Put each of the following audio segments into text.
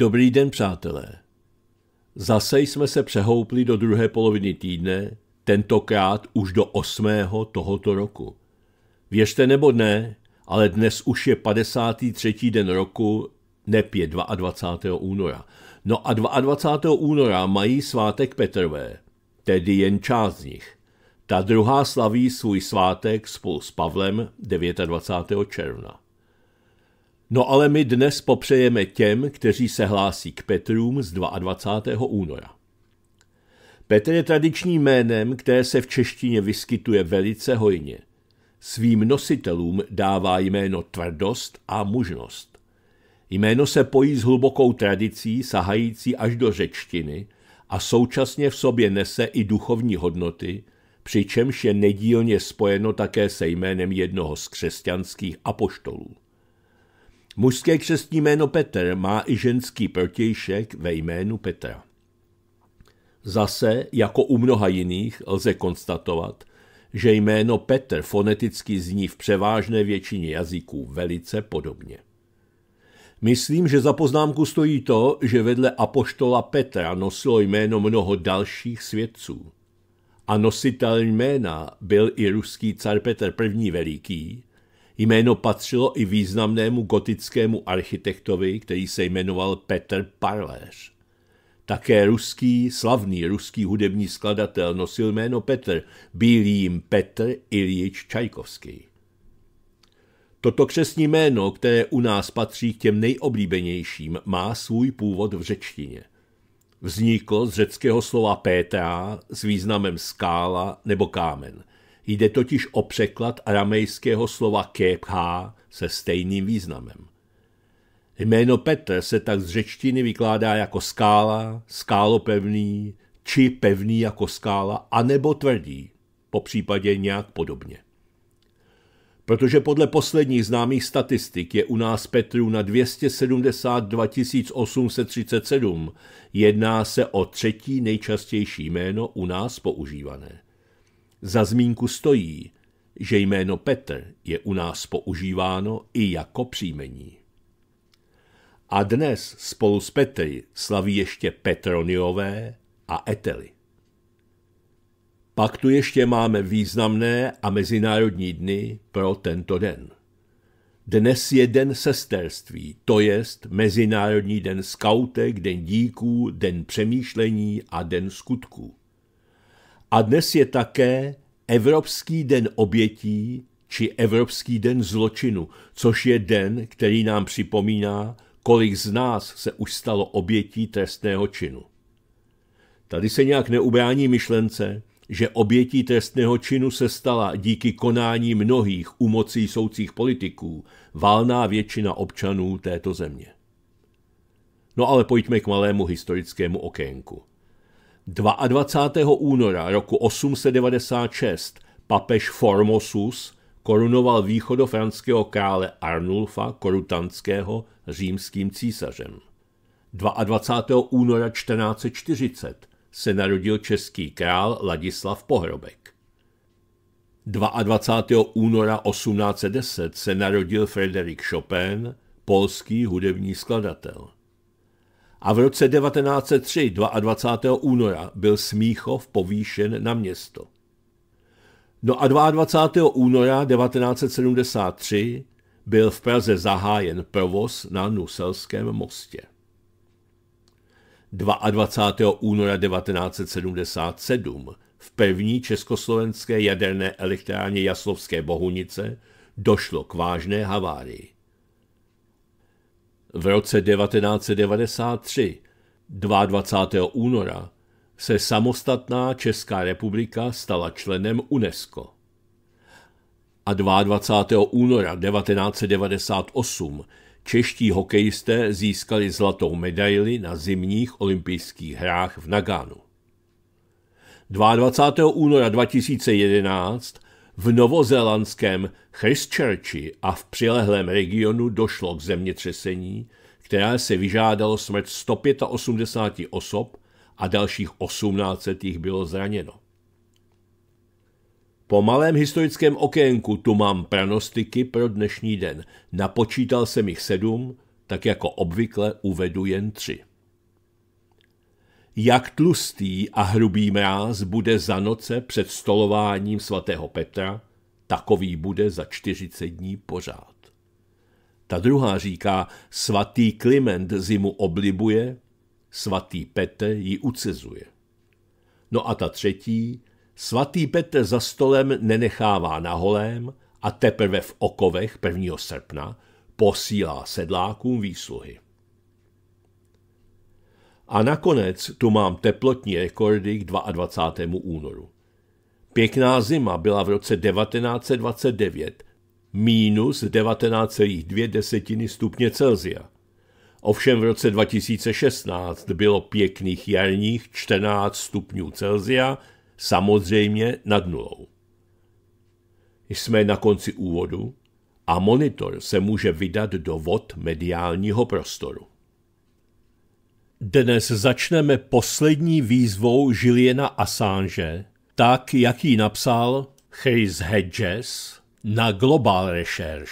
Dobrý den, přátelé. Zase jsme se přehoupli do druhé poloviny týdne, tentokrát už do 8. tohoto roku. Věřte nebo ne, ale dnes už je 53. den roku, nep je 22. února. No a 22. února mají svátek Petrové, tedy jen část z nich. Ta druhá slaví svůj svátek spolu s Pavlem 29. června. No ale my dnes popřejeme těm, kteří se hlásí k Petrům z 22. února. Petr je tradičním jménem, které se v češtině vyskytuje velice hojně. Svým nositelům dává jméno tvrdost a mužnost. Jméno se pojí s hlubokou tradicí sahající až do řečtiny a současně v sobě nese i duchovní hodnoty, přičemž je nedílně spojeno také se jménem jednoho z křesťanských apoštolů. Mužské křestní jméno Petr má i ženský protějšek ve jménu Petra. Zase, jako u mnoha jiných, lze konstatovat, že jméno Petr foneticky zní v převážné většině jazyků velice podobně. Myslím, že za poznámku stojí to, že vedle apoštola Petra nosilo jméno mnoho dalších svědců. A nositel jména byl i ruský car Petr I. Veliký, Jméno patřilo i významnému gotickému architektovi, který se jmenoval Petr Parléř. Také ruský, slavný ruský hudební skladatel nosil jméno Petr, byl jim Petr Ilič Čajkovský. Toto křesní jméno, které u nás patří k těm nejoblíbenějším, má svůj původ v řečtině. Vzniklo z řeckého slova Petra s významem skála nebo kámen – Jde totiž o překlad aramejského slova kephá se stejným významem. Jméno Petr se tak z řečtiny vykládá jako skála, skálopevný, či pevný jako skála, anebo tvrdý, po případě nějak podobně. Protože podle posledních známých statistik je u nás Petrů na 272 837, jedná se o třetí nejčastější jméno u nás používané. Za zmínku stojí, že jméno Petr je u nás používáno i jako příjmení. A dnes spolu s Petry slaví ještě Petroniové a Etely. Pak tu ještě máme významné a mezinárodní dny pro tento den. Dnes je den sesterství, to jest Mezinárodní den skautek, den díků, den přemýšlení a den skutků. A dnes je také Evropský den obětí či Evropský den zločinu, což je den, který nám připomíná, kolik z nás se už stalo obětí trestného činu. Tady se nějak neubrání myšlence, že obětí trestného činu se stala díky konání mnohých umocí soucích politiků válná většina občanů této země. No ale pojďme k malému historickému okénku. 22. února roku 896 papež Formosus korunoval východofranského krále Arnulfa Korutanského římským císařem. 22. února 1440 se narodil český král Ladislav Pohrobek. 22. února 1810 se narodil Frederik Chopin, polský hudební skladatel a v roce 1903 22. února byl Smíchov povýšen na město. No a 22. února 1973 byl v Praze zahájen provoz na Nuselském mostě. 22. února 1977 v první československé jaderné elektrárně Jaslovské Bohunice došlo k vážné havárii. V roce 1993, 22. února, se samostatná Česká republika stala členem UNESCO. A 22. února 1998 čeští hokejisté získali zlatou medaili na zimních olympijských hrách v Nagánu. 22. února 2011 v novozélandském Christchurchi a v přilehlém regionu došlo k zemětřesení, které se vyžádalo smrt 185 osob a dalších 18 jich bylo zraněno. Po malém historickém okénku tu mám pranostiky pro dnešní den. Napočítal jsem jich sedm, tak jako obvykle uvedu jen tři jak tlustý a hrubý mráz bude za noce před stolováním svatého Petra, takový bude za 40 dní pořád. Ta druhá říká, svatý Kliment zimu oblibuje, svatý Petr ji ucezuje. No a ta třetí, svatý Petr za stolem nenechává na holém a teprve v okovech 1. srpna posílá sedlákům výsluhy. A nakonec tu mám teplotní rekordy k 22. únoru. Pěkná zima byla v roce 1929 minus 19,2 stupně Celzia. Ovšem v roce 2016 bylo pěkných jarních 14 stupňů Celzia, samozřejmě nad nulou. Jsme na konci úvodu a monitor se může vydat do vod mediálního prostoru. Dnes začneme poslední výzvou Juliana Assange, tak jak ji napsal Hayes Hedges na Global Research.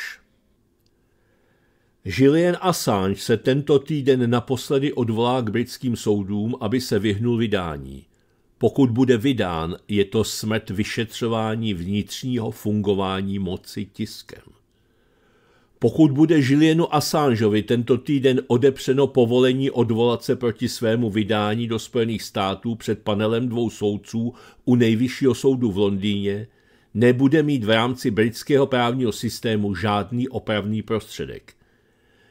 Julian Assange se tento týden naposledy odvolá k britským soudům, aby se vyhnul vydání. Pokud bude vydán, je to smrt vyšetřování vnitřního fungování moci tiskem. Pokud bude Žilienu Assangeovi tento týden odepřeno povolení odvolat se proti svému vydání do Spojených států před panelem dvou soudců u nejvyššího soudu v Londýně, nebude mít v rámci britského právního systému žádný opravný prostředek.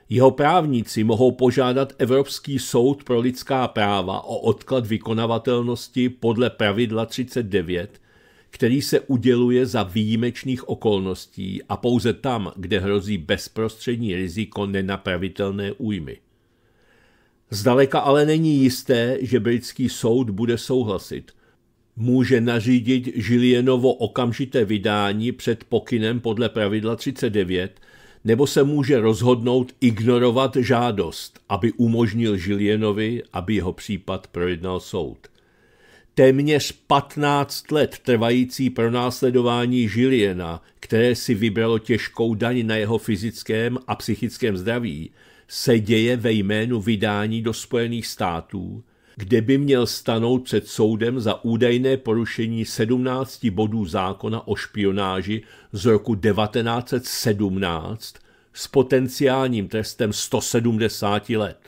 Jeho právníci mohou požádat Evropský soud pro lidská práva o odklad vykonavatelnosti podle pravidla 39 který se uděluje za výjimečných okolností a pouze tam, kde hrozí bezprostřední riziko nenapravitelné újmy. Zdaleka ale není jisté, že britský soud bude souhlasit. Může nařídit Žilienovo okamžité vydání před pokynem podle pravidla 39, nebo se může rozhodnout ignorovat žádost, aby umožnil Žilienovi, aby jeho případ projednal soud téměř 15 let trvající pronásledování Žiliena, které si vybralo těžkou daň na jeho fyzickém a psychickém zdraví, se děje ve jménu vydání do Spojených států, kde by měl stanout před soudem za údajné porušení 17 bodů zákona o špionáži z roku 1917 s potenciálním trestem 170 let.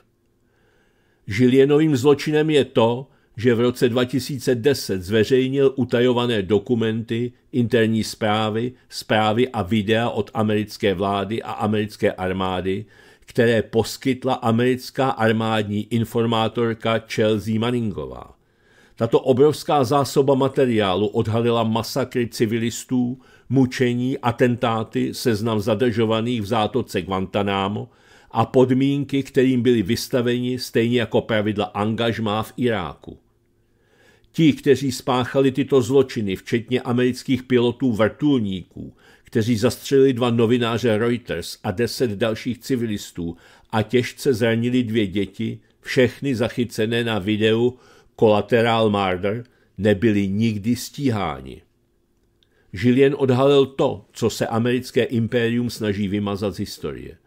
Žilienovým zločinem je to, že v roce 2010 zveřejnil utajované dokumenty, interní zprávy, zprávy a videa od americké vlády a americké armády, které poskytla americká armádní informátorka Chelsea Manningová. Tato obrovská zásoba materiálu odhalila masakry civilistů, mučení, atentáty, seznam zadržovaných v zátoce Guantanamo a podmínky, kterým byli vystaveni, stejně jako pravidla angažmá v Iráku. Ti, kteří spáchali tyto zločiny, včetně amerických pilotů vrtulníků, kteří zastřelili dva novináře Reuters a deset dalších civilistů a těžce zranili dvě děti, všechny zachycené na videu Collateral Murder, nebyli nikdy stíháni. Žilien odhalil to, co se americké impérium snaží vymazat z historie.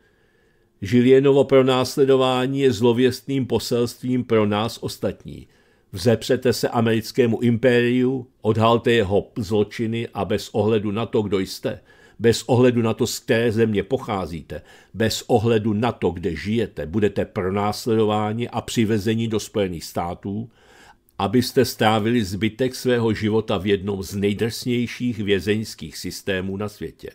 Žilienovo pronásledování je zlověstným poselstvím pro nás ostatní – Vzepřete se americkému impériu, odhalte jeho zločiny a bez ohledu na to, kdo jste, bez ohledu na to, z které země pocházíte, bez ohledu na to, kde žijete, budete pronásledováni a přivezeni do Spojených států, abyste strávili zbytek svého života v jednom z nejdrsnějších vězeňských systémů na světě.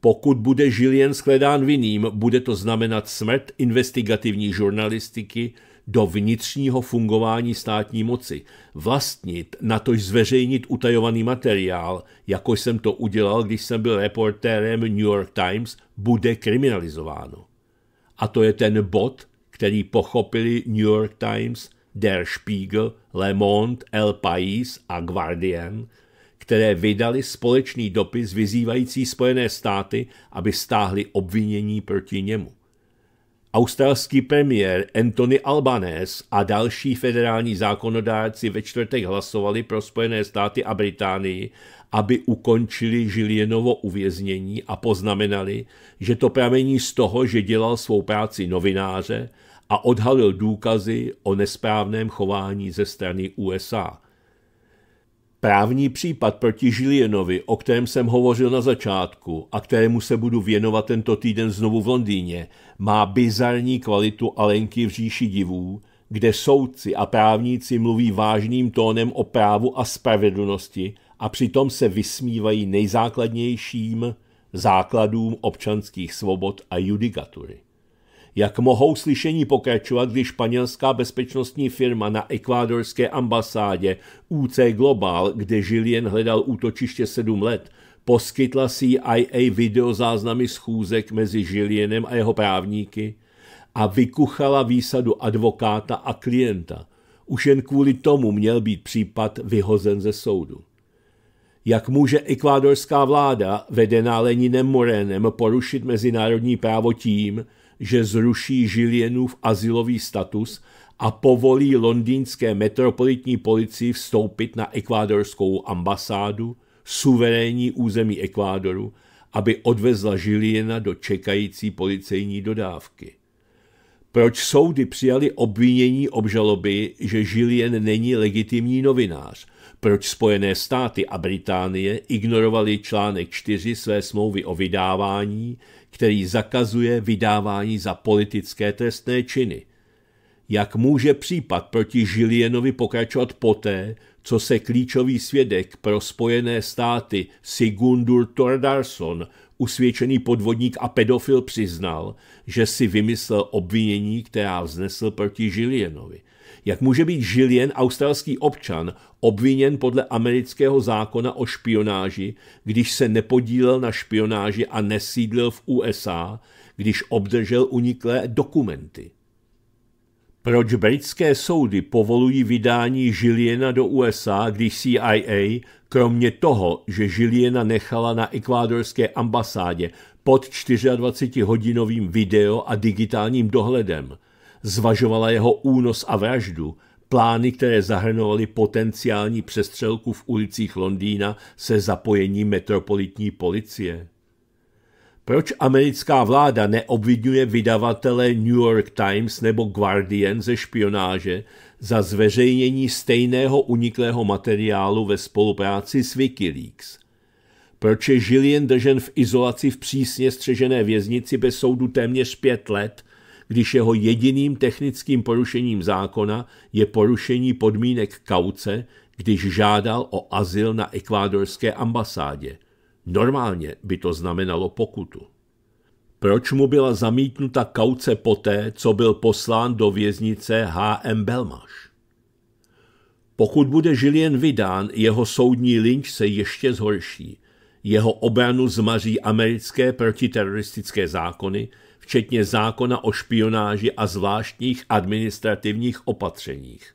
Pokud bude Žilien shledán vinným, bude to znamenat smrt investigativní žurnalistiky, do vnitřního fungování státní moci, vlastnit, natož zveřejnit utajovaný materiál, jako jsem to udělal, když jsem byl reportérem New York Times, bude kriminalizováno. A to je ten bod, který pochopili New York Times, Der Spiegel, Le Monde, El País a Guardian, které vydali společný dopis vyzývající Spojené státy, aby stáhly obvinění proti němu. Australský premiér Anthony Albanese a další federální zákonodárci ve čtvrtek hlasovali pro Spojené státy a Británii, aby ukončili Žilienovo uvěznění a poznamenali, že to pramení z toho, že dělal svou práci novináře a odhalil důkazy o nesprávném chování ze strany USA. Právní případ proti Žilienovi, o kterém jsem hovořil na začátku a kterému se budu věnovat tento týden znovu v Londýně, má bizarní kvalitu Alenky v říši divů, kde soudci a právníci mluví vážným tónem o právu a spravedlnosti a přitom se vysmívají nejzákladnějším základům občanských svobod a judikatury. Jak mohou slyšení pokračovat, když španělská bezpečnostní firma na ekvádorské ambasádě UC Global, kde Žilien hledal útočiště sedm let, poskytla CIA videozáznamy schůzek mezi Žilienem a jeho právníky a vykuchala výsadu advokáta a klienta. Už jen kvůli tomu měl být případ vyhozen ze soudu jak může ekvádorská vláda, vedená Leninem Morenem, porušit mezinárodní právo tím, že zruší Žilienův asilový status a povolí londýnské metropolitní policii vstoupit na ekvádorskou ambasádu, suverénní území Ekvádoru, aby odvezla Žiliena do čekající policejní dodávky. Proč soudy přijali obvinění obžaloby, že Žilien není legitimní novinář? Proč Spojené státy a Británie ignorovali článek 4 své smlouvy o vydávání, který zakazuje vydávání za politické trestné činy. Jak může případ proti Žilienovi pokračovat poté, co se klíčový svědek pro Spojené státy Sigundur Tordarson, usvědčený podvodník a pedofil, přiznal, že si vymyslel obvinění, která vznesl proti Žilienovi – jak může být Žilien, australský občan, obviněn podle amerického zákona o špionáži, když se nepodílel na špionáži a nesídlil v USA, když obdržel uniklé dokumenty? Proč britské soudy povolují vydání Žiliena do USA, když CIA, kromě toho, že Žiliena nechala na ekvádorské ambasádě pod 24-hodinovým video a digitálním dohledem, zvažovala jeho únos a vraždu, plány, které zahrnovaly potenciální přestřelku v ulicích Londýna se zapojením metropolitní policie. Proč americká vláda neobvidňuje vydavatele New York Times nebo Guardian ze špionáže za zveřejnění stejného uniklého materiálu ve spolupráci s Wikileaks? Proč je Julian držen v izolaci v přísně střežené věznici bez soudu téměř pět let – když jeho jediným technickým porušením zákona je porušení podmínek kauce, když žádal o azyl na ekvádorské ambasádě. Normálně by to znamenalo pokutu. Proč mu byla zamítnuta kauce poté, co byl poslán do věznice H.M. Belmaš? Pokud bude Žilien vydán, jeho soudní lynč se ještě zhorší. Jeho obranu zmaří americké protiteroristické zákony, včetně zákona o špionáži a zvláštních administrativních opatřeních.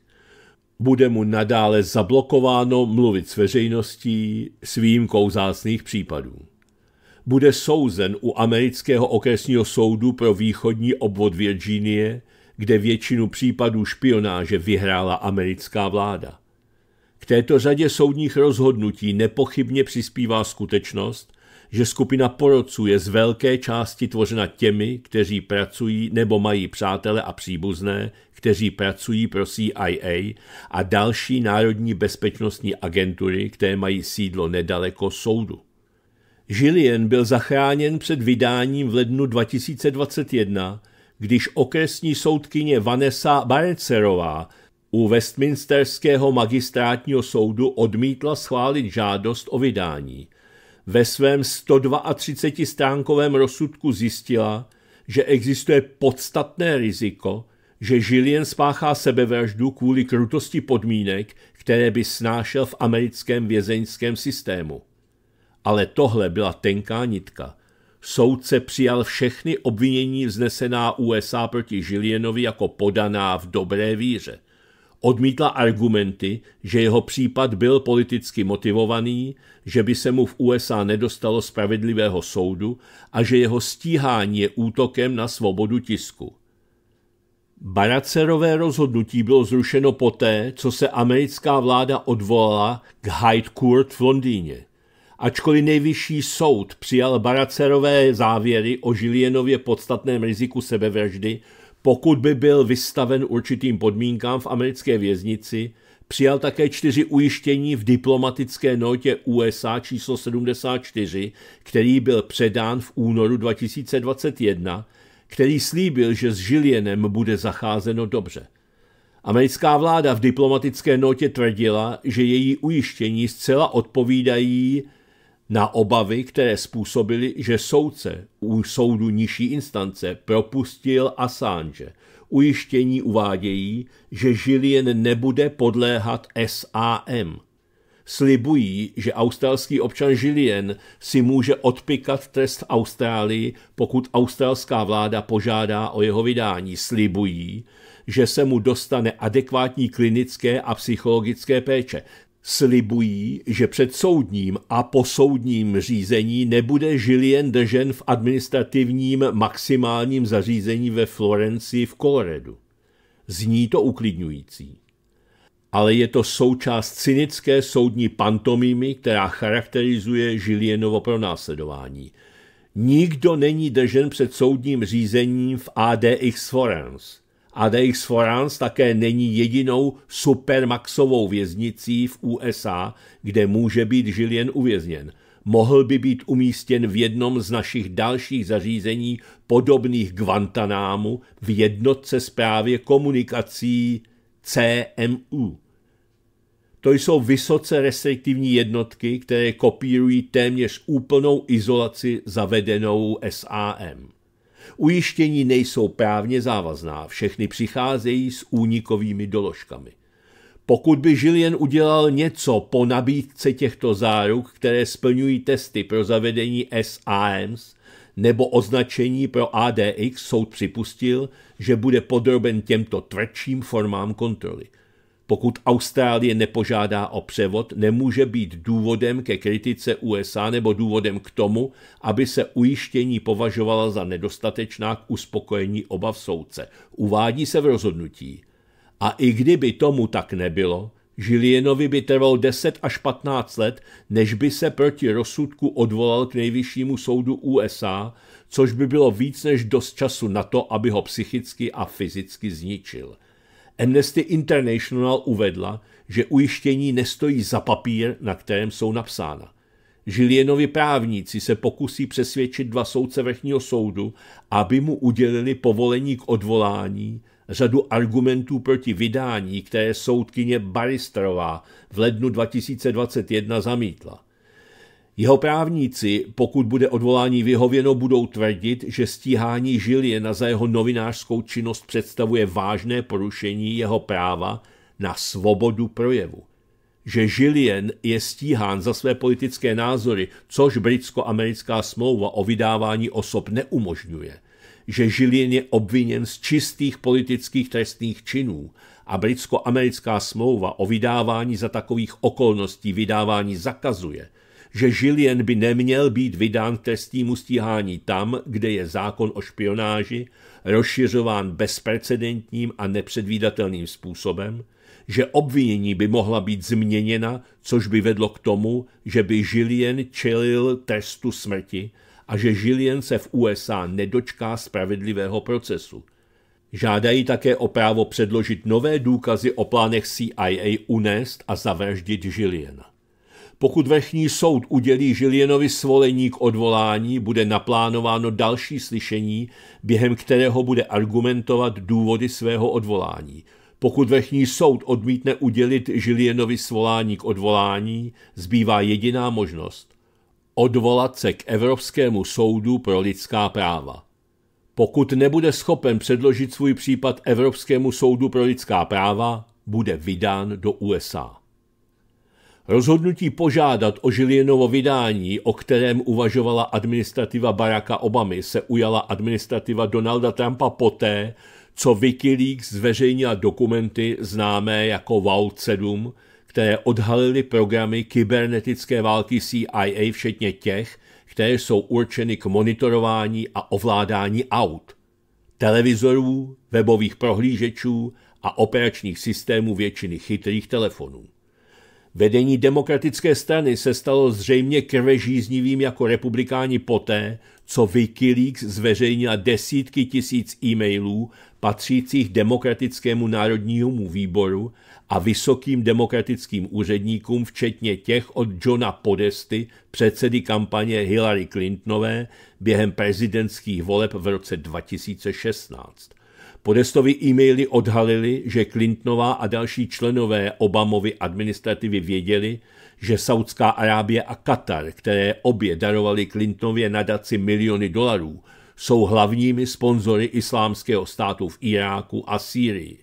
Bude mu nadále zablokováno mluvit s veřejností svým kouzácných případů. Bude souzen u amerického okresního soudu pro východní obvod Virginie, kde většinu případů špionáže vyhrála americká vláda. K této řadě soudních rozhodnutí nepochybně přispívá skutečnost, že skupina porodců je z velké části tvořena těmi, kteří pracují nebo mají přátele a příbuzné, kteří pracují pro CIA a další národní bezpečnostní agentury, které mají sídlo nedaleko soudu. Žilien byl zachráněn před vydáním v lednu 2021, když okresní soudkyně Vanessa Barecerová u Westminsterského magistrátního soudu odmítla schválit žádost o vydání – ve svém 132-stránkovém rozsudku zjistila, že existuje podstatné riziko, že Žilien spáchá sebevraždu kvůli krutosti podmínek, které by snášel v americkém vězeňském systému. Ale tohle byla tenká nitka. Soudce přijal všechny obvinění vznesená USA proti Žilienovi jako podaná v dobré víře – odmítla argumenty, že jeho případ byl politicky motivovaný, že by se mu v USA nedostalo spravedlivého soudu a že jeho stíhání je útokem na svobodu tisku. Baracerové rozhodnutí bylo zrušeno poté, co se americká vláda odvolala k Hyde Court v Londýně. Ačkoliv nejvyšší soud přijal Baracerové závěry o Žilienově podstatném riziku sebevraždy, pokud by byl vystaven určitým podmínkám v americké věznici, přijal také čtyři ujištění v diplomatické notě USA číslo 74, který byl předán v únoru 2021, který slíbil, že s Žilienem bude zacházeno dobře. Americká vláda v diplomatické notě tvrdila, že její ujištění zcela odpovídají na obavy, které způsobily, že soudce u soudu nižší instance propustil Assange. Ujištění uvádějí, že Žilien nebude podléhat SAM. Slibují, že australský občan Žilien si může odpikat trest Austrálii, pokud australská vláda požádá o jeho vydání. Slibují, že se mu dostane adekvátní klinické a psychologické péče. Slibují, že před soudním a posoudním řízení nebude Žilien držen v administrativním maximálním zařízení ve Florencii v Coloredu. Zní to uklidňující. Ale je to součást cynické soudní pantomimy, která charakterizuje Žilienovo pronásledování. Nikdo není držen před soudním řízením v ADX Florence. ADX Forans také není jedinou supermaxovou věznicí v USA, kde může být Žilien uvězněn. Mohl by být umístěn v jednom z našich dalších zařízení podobných Guantanámu v jednotce zprávě komunikací CMU. To jsou vysoce restriktivní jednotky, které kopírují téměř úplnou izolaci zavedenou SAM. Ujištění nejsou právně závazná, všechny přicházejí s únikovými doložkami. Pokud by Žilien udělal něco po nabídce těchto záruk, které splňují testy pro zavedení SAMS nebo označení pro ADX, soud připustil, že bude podroben těmto tvrdším formám kontroly – pokud Austrálie nepožádá o převod, nemůže být důvodem ke kritice USA nebo důvodem k tomu, aby se ujištění považovala za nedostatečná k uspokojení obav soudce. Uvádí se v rozhodnutí. A i kdyby tomu tak nebylo, Žilienovi by trval 10 až 15 let, než by se proti rozsudku odvolal k nejvyššímu soudu USA, což by bylo víc než dost času na to, aby ho psychicky a fyzicky zničil. Amnesty International uvedla, že ujištění nestojí za papír, na kterém jsou napsána. Žilienovi právníci se pokusí přesvědčit dva soudce vrchního soudu, aby mu udělili povolení k odvolání, řadu argumentů proti vydání, které soudkyně Baristerová v lednu 2021 zamítla. Jeho právníci, pokud bude odvolání vyhověno, budou tvrdit, že stíhání Žiljena za jeho novinářskou činnost představuje vážné porušení jeho práva na svobodu projevu. Že žiljen je stíhán za své politické názory, což britsko-americká smlouva o vydávání osob neumožňuje. Že Žiljen je obviněn z čistých politických trestných činů a britsko-americká smlouva o vydávání za takových okolností vydávání zakazuje – že Žilien by neměl být vydán k trestnímu stíhání tam, kde je zákon o špionáži rozšiřován bezprecedentním a nepředvídatelným způsobem, že obvinění by mohla být změněna, což by vedlo k tomu, že by Žilien čelil trestu smrti a že Žilien se v USA nedočká spravedlivého procesu. Žádají také o právo předložit nové důkazy o plánech CIA unést a zavraždit Žiliena. Pokud vrchní soud udělí Žilienovi svolení k odvolání, bude naplánováno další slyšení, během kterého bude argumentovat důvody svého odvolání. Pokud vrchní soud odmítne udělit Žilienovi svolání k odvolání, zbývá jediná možnost – odvolat se k Evropskému soudu pro lidská práva. Pokud nebude schopen předložit svůj případ Evropskému soudu pro lidská práva, bude vydán do USA. Rozhodnutí požádat o Žilienovo vydání, o kterém uvažovala administrativa Baracka Obamy, se ujala administrativa Donalda Trumpa poté, co Wikileaks zveřejnila dokumenty známé jako Vault 7, které odhalily programy kybernetické války CIA, včetně těch, které jsou určeny k monitorování a ovládání aut, televizorů, webových prohlížečů a operačních systémů většiny chytrých telefonů. Vedení demokratické strany se stalo zřejmě krvežíznivým jako republikáni poté, co Wikileaks zveřejnila desítky tisíc e-mailů patřících demokratickému národnímu výboru a vysokým demokratickým úředníkům, včetně těch od Johna Podesty, předsedy kampaně Hillary Clintonové během prezidentských voleb v roce 2016. Podestovi e-maily odhalili, že Clintonová a další členové Obamovy administrativy věděli, že Saudská Arábie a Katar, které obě darovali Clintonově nadaci miliony dolarů, jsou hlavními sponzory islámského státu v Iráku a Sýrii.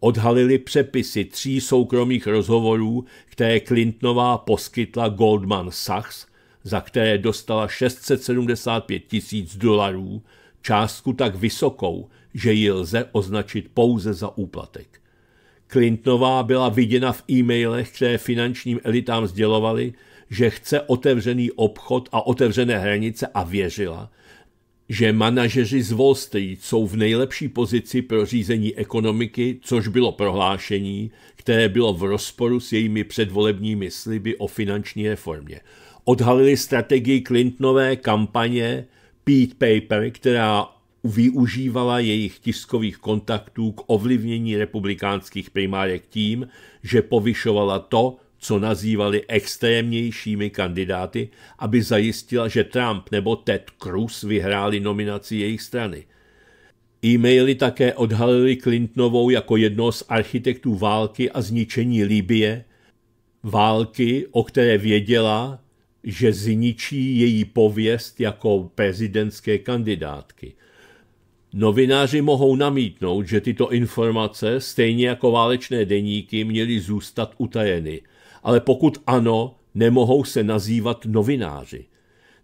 Odhalili přepisy tří soukromých rozhovorů, které Clintonová poskytla Goldman Sachs, za které dostala 675 tisíc dolarů, částku tak vysokou, že ji lze označit pouze za úplatek. Clintonová byla viděna v e-mailech, které finančním elitám sdělovali, že chce otevřený obchod a otevřené hranice a věřila, že manažeři z Wall Street jsou v nejlepší pozici pro řízení ekonomiky, což bylo prohlášení, které bylo v rozporu s jejími předvolebními sliby o finanční reformě. Odhalili strategii Clintonové kampaně Pete Paper, která využívala jejich tiskových kontaktů k ovlivnění republikánských primárek tím, že povyšovala to, co nazývali extrémnějšími kandidáty, aby zajistila, že Trump nebo Ted Cruz vyhráli nominaci jejich strany. E-maily také odhalily Clintonovou jako jedno z architektů války a zničení Libie, války, o které věděla, že zničí její pověst jako prezidentské kandidátky. Novináři mohou namítnout, že tyto informace, stejně jako válečné deníky, měly zůstat utajeny. Ale pokud ano, nemohou se nazývat novináři.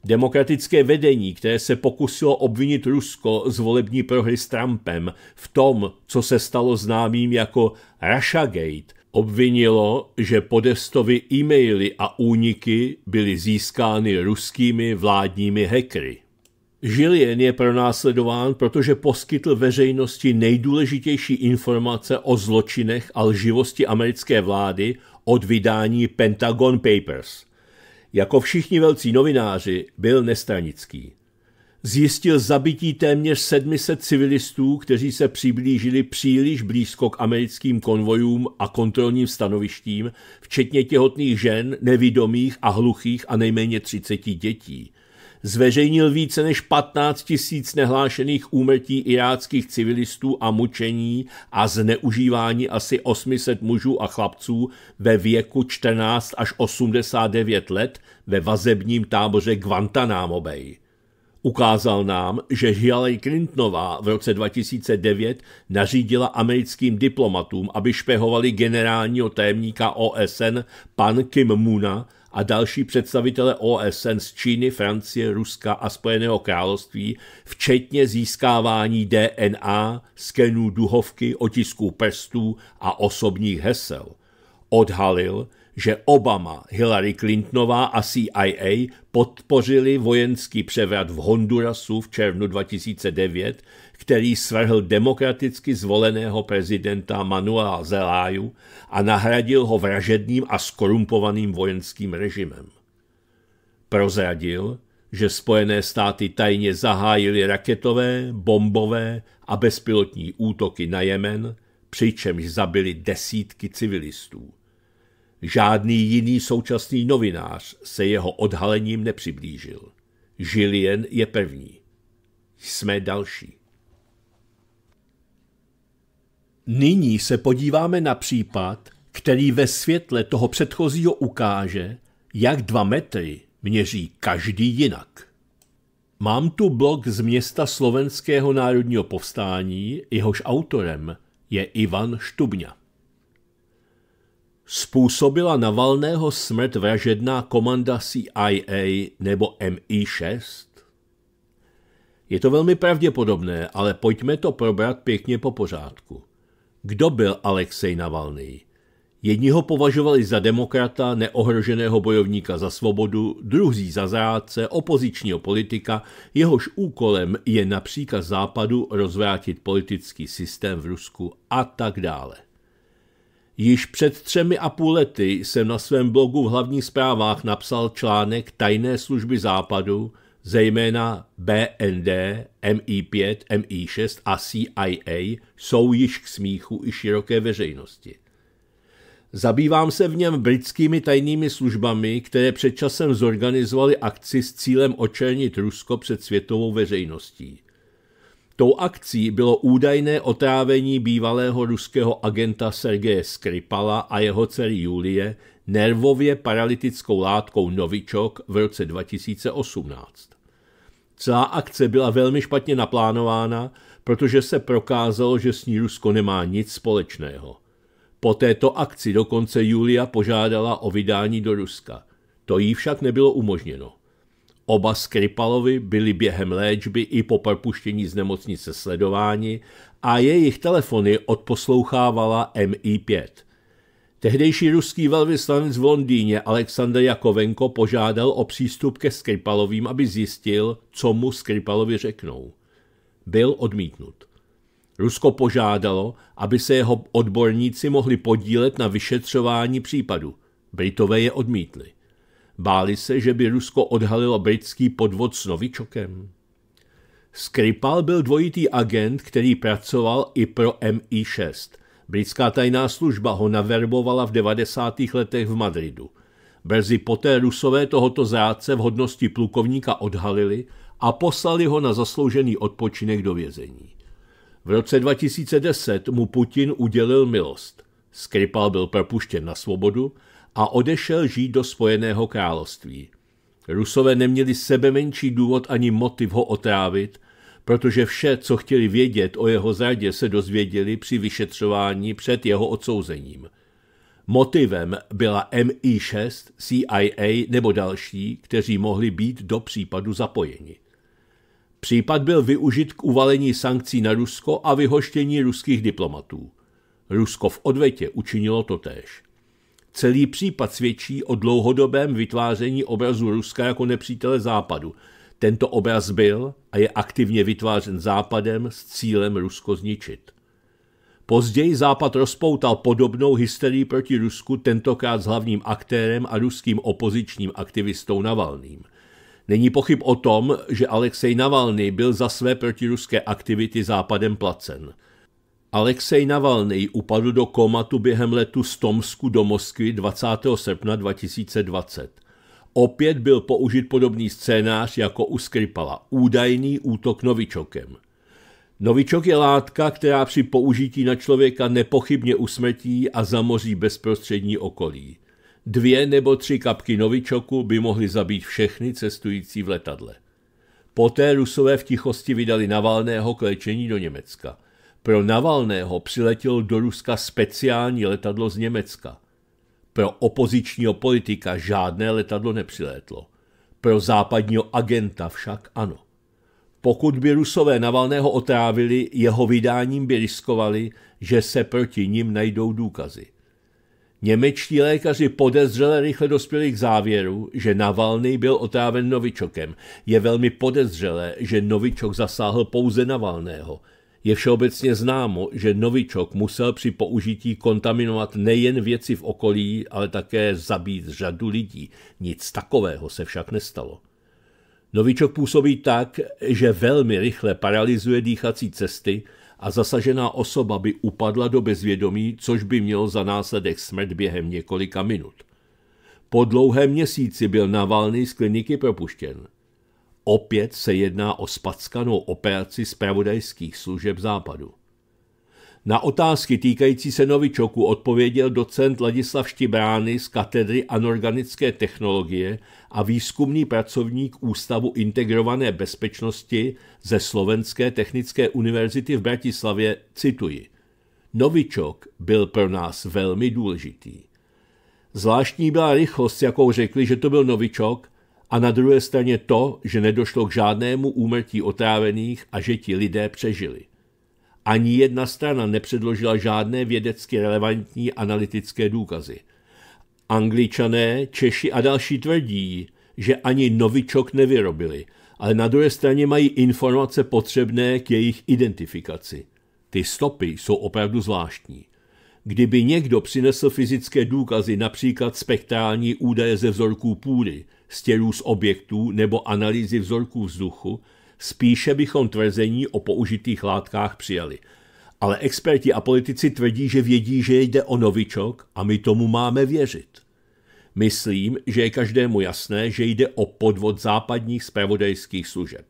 Demokratické vedení, které se pokusilo obvinit Rusko z volební prohry s Trumpem v tom, co se stalo známým jako Russiagate, obvinilo, že podestovy e-maily a úniky byly získány ruskými vládními hackery. Žilien je pronásledován, protože poskytl veřejnosti nejdůležitější informace o zločinech a lživosti americké vlády od vydání Pentagon Papers. Jako všichni velcí novináři byl nestranický. Zjistil zabití téměř 700 civilistů, kteří se přiblížili příliš blízko k americkým konvojům a kontrolním stanovištím, včetně těhotných žen, nevidomých a hluchých a nejméně 30 dětí – zveřejnil více než 15 tisíc nehlášených úmrtí iráckých civilistů a mučení a zneužívání asi 800 mužů a chlapců ve věku 14 až 89 let ve vazebním táboře Guantanamo Bay. Ukázal nám, že Hillary Clintonová v roce 2009 nařídila americkým diplomatům, aby špehovali generálního témníka OSN pan Kim Moona, a další představitele OSN z Číny, Francie, Ruska a Spojeného království, včetně získávání DNA, skenů duhovky, otisků prstů a osobních hesel. Odhalil, že Obama, Hillary Clintonová a CIA podpořili vojenský převrat v Hondurasu v červnu 2009, který svrhl demokraticky zvoleného prezidenta Manuela Zeláju a nahradil ho vražedným a skorumpovaným vojenským režimem. Prozradil, že Spojené státy tajně zahájily raketové, bombové a bezpilotní útoky na Jemen, přičemž zabili desítky civilistů. Žádný jiný současný novinář se jeho odhalením nepřiblížil. Žilien je první. Jsme další. Nyní se podíváme na případ, který ve světle toho předchozího ukáže, jak dva metry měří každý jinak. Mám tu blog z města Slovenského národního povstání, jehož autorem je Ivan Štubňa. Způsobila na smrt vražedná komanda CIA nebo MI6? Je to velmi pravděpodobné, ale pojďme to probrat pěkně po pořádku. Kdo byl Alexej Navalný? Jedni ho považovali za demokrata, neohroženého bojovníka za svobodu, druhý za zrádce, opozičního politika, jehož úkolem je například západu rozvrátit politický systém v Rusku a tak dále. Již před třemi a půl lety jsem na svém blogu v hlavních zprávách napsal článek Tajné služby západu, zejména BND, MI5, MI6 a CIA, jsou již k smíchu i široké veřejnosti. Zabývám se v něm britskými tajnými službami, které před časem zorganizovaly akci s cílem očernit Rusko před světovou veřejností. Tou akcí bylo údajné otrávení bývalého ruského agenta Sergeje Skripala a jeho dcery Julie nervově paralytickou látkou Novičok v roce 2018. Celá akce byla velmi špatně naplánována, protože se prokázalo, že s ní Rusko nemá nic společného. Po této akci dokonce Julia požádala o vydání do Ruska. To jí však nebylo umožněno. Oba Skripalovi byli během léčby i po propuštění z nemocnice sledováni a jejich telefony odposlouchávala MI5. Tehdejší ruský velvyslanec v Londýně Aleksandr Jakovenko požádal o přístup ke Skripalovým, aby zjistil, co mu Skripalovi řeknou. Byl odmítnut. Rusko požádalo, aby se jeho odborníci mohli podílet na vyšetřování případu. Britové je odmítli. Báli se, že by Rusko odhalilo britský podvod s Novičokem. Skripal byl dvojitý agent, který pracoval i pro MI6 – Britská tajná služba ho naverbovala v 90. letech v Madridu. Brzy poté rusové tohoto zrádce v hodnosti plukovníka odhalili a poslali ho na zasloužený odpočinek do vězení. V roce 2010 mu Putin udělil milost. Skripal byl propuštěn na svobodu a odešel žít do Spojeného království. Rusové neměli sebe menší důvod ani motiv ho otrávit protože vše, co chtěli vědět o jeho zradě, se dozvěděli při vyšetřování před jeho odsouzením. Motivem byla MI6, CIA nebo další, kteří mohli být do případu zapojeni. Případ byl využit k uvalení sankcí na Rusko a vyhoštění ruských diplomatů. Rusko v odvetě učinilo totéž. Celý případ svědčí o dlouhodobém vytváření obrazu Ruska jako nepřítele západu – tento obraz byl a je aktivně vytvářen Západem s cílem Rusko zničit. Později Západ rozpoutal podobnou hysterii proti Rusku, tentokrát s hlavním aktérem a ruským opozičním aktivistou Navalným. Není pochyb o tom, že Alexej Navalny byl za své protiruské aktivity Západem placen. Alexej Navalny upadl do komatu během letu z Tomsku do Moskvy 20. srpna 2020. Opět byl použit podobný scénář jako u Skripala, údajný útok novičokem. Novičok je látka, která při použití na člověka nepochybně usmrtí a zamoří bezprostřední okolí. Dvě nebo tři kapky novičoku by mohly zabít všechny cestující v letadle. Poté Rusové v tichosti vydali Navalného k léčení do Německa. Pro Navalného přiletěl do Ruska speciální letadlo z Německa. Pro opozičního politika žádné letadlo nepřilétlo. Pro západního agenta však ano. Pokud by Rusové Navalného otrávili, jeho vydáním by riskovali, že se proti ním najdou důkazy. Němečtí lékaři podezřele rychle dospěli k závěru, že Navalny byl otráven Novičokem. Je velmi podezřelé, že Novičok zasáhl pouze Navalného – je všeobecně známo, že novičok musel při použití kontaminovat nejen věci v okolí, ale také zabít řadu lidí. Nic takového se však nestalo. Novičok působí tak, že velmi rychle paralyzuje dýchací cesty a zasažená osoba by upadla do bezvědomí, což by mělo za následek smrt během několika minut. Po dlouhém měsíci byl Navalny z kliniky propuštěn. Opět se jedná o spackanou operaci zpravodajských služeb Západu. Na otázky týkající se novičoku odpověděl docent Ladislav Štibrány z katedry anorganické technologie a výzkumný pracovník Ústavu integrované bezpečnosti ze Slovenské technické univerzity v Bratislavě, cituji. Novičok byl pro nás velmi důležitý. Zvláštní byla rychlost, jakou řekli, že to byl novičok a na druhé straně to, že nedošlo k žádnému úmrtí otrávených a že ti lidé přežili. Ani jedna strana nepředložila žádné vědecky relevantní analytické důkazy. Angličané, Češi a další tvrdí, že ani novičok nevyrobili, ale na druhé straně mají informace potřebné k jejich identifikaci. Ty stopy jsou opravdu zvláštní. Kdyby někdo přinesl fyzické důkazy, například spektrální údaje ze vzorků půdy, stělů z objektů nebo analýzy vzorků vzduchu, spíše bychom tvrzení o použitých látkách přijali. Ale experti a politici tvrdí, že vědí, že jde o novičok a my tomu máme věřit. Myslím, že je každému jasné, že jde o podvod západních spravodajských služeb.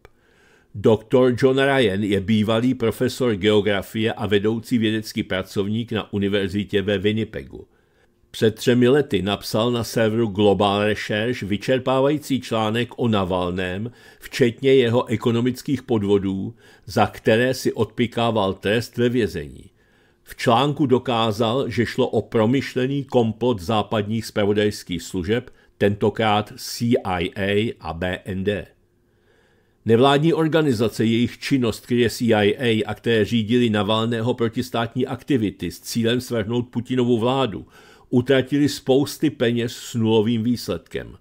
Doktor John Ryan je bývalý profesor geografie a vedoucí vědecký pracovník na univerzitě ve Winnipegu. Před třemi lety napsal na serveru Global Research vyčerpávající článek o Navalném, včetně jeho ekonomických podvodů, za které si odpikával trest ve vězení. V článku dokázal, že šlo o promyšlený komplot západních spravodajských služeb, tentokrát CIA a BND. Nevládní organizace, jejich činnost kryje CIA a které řídili Navalného protistátní aktivity s cílem svrhnout Putinovu vládu, utratili spousty peněz s nulovým výsledkem.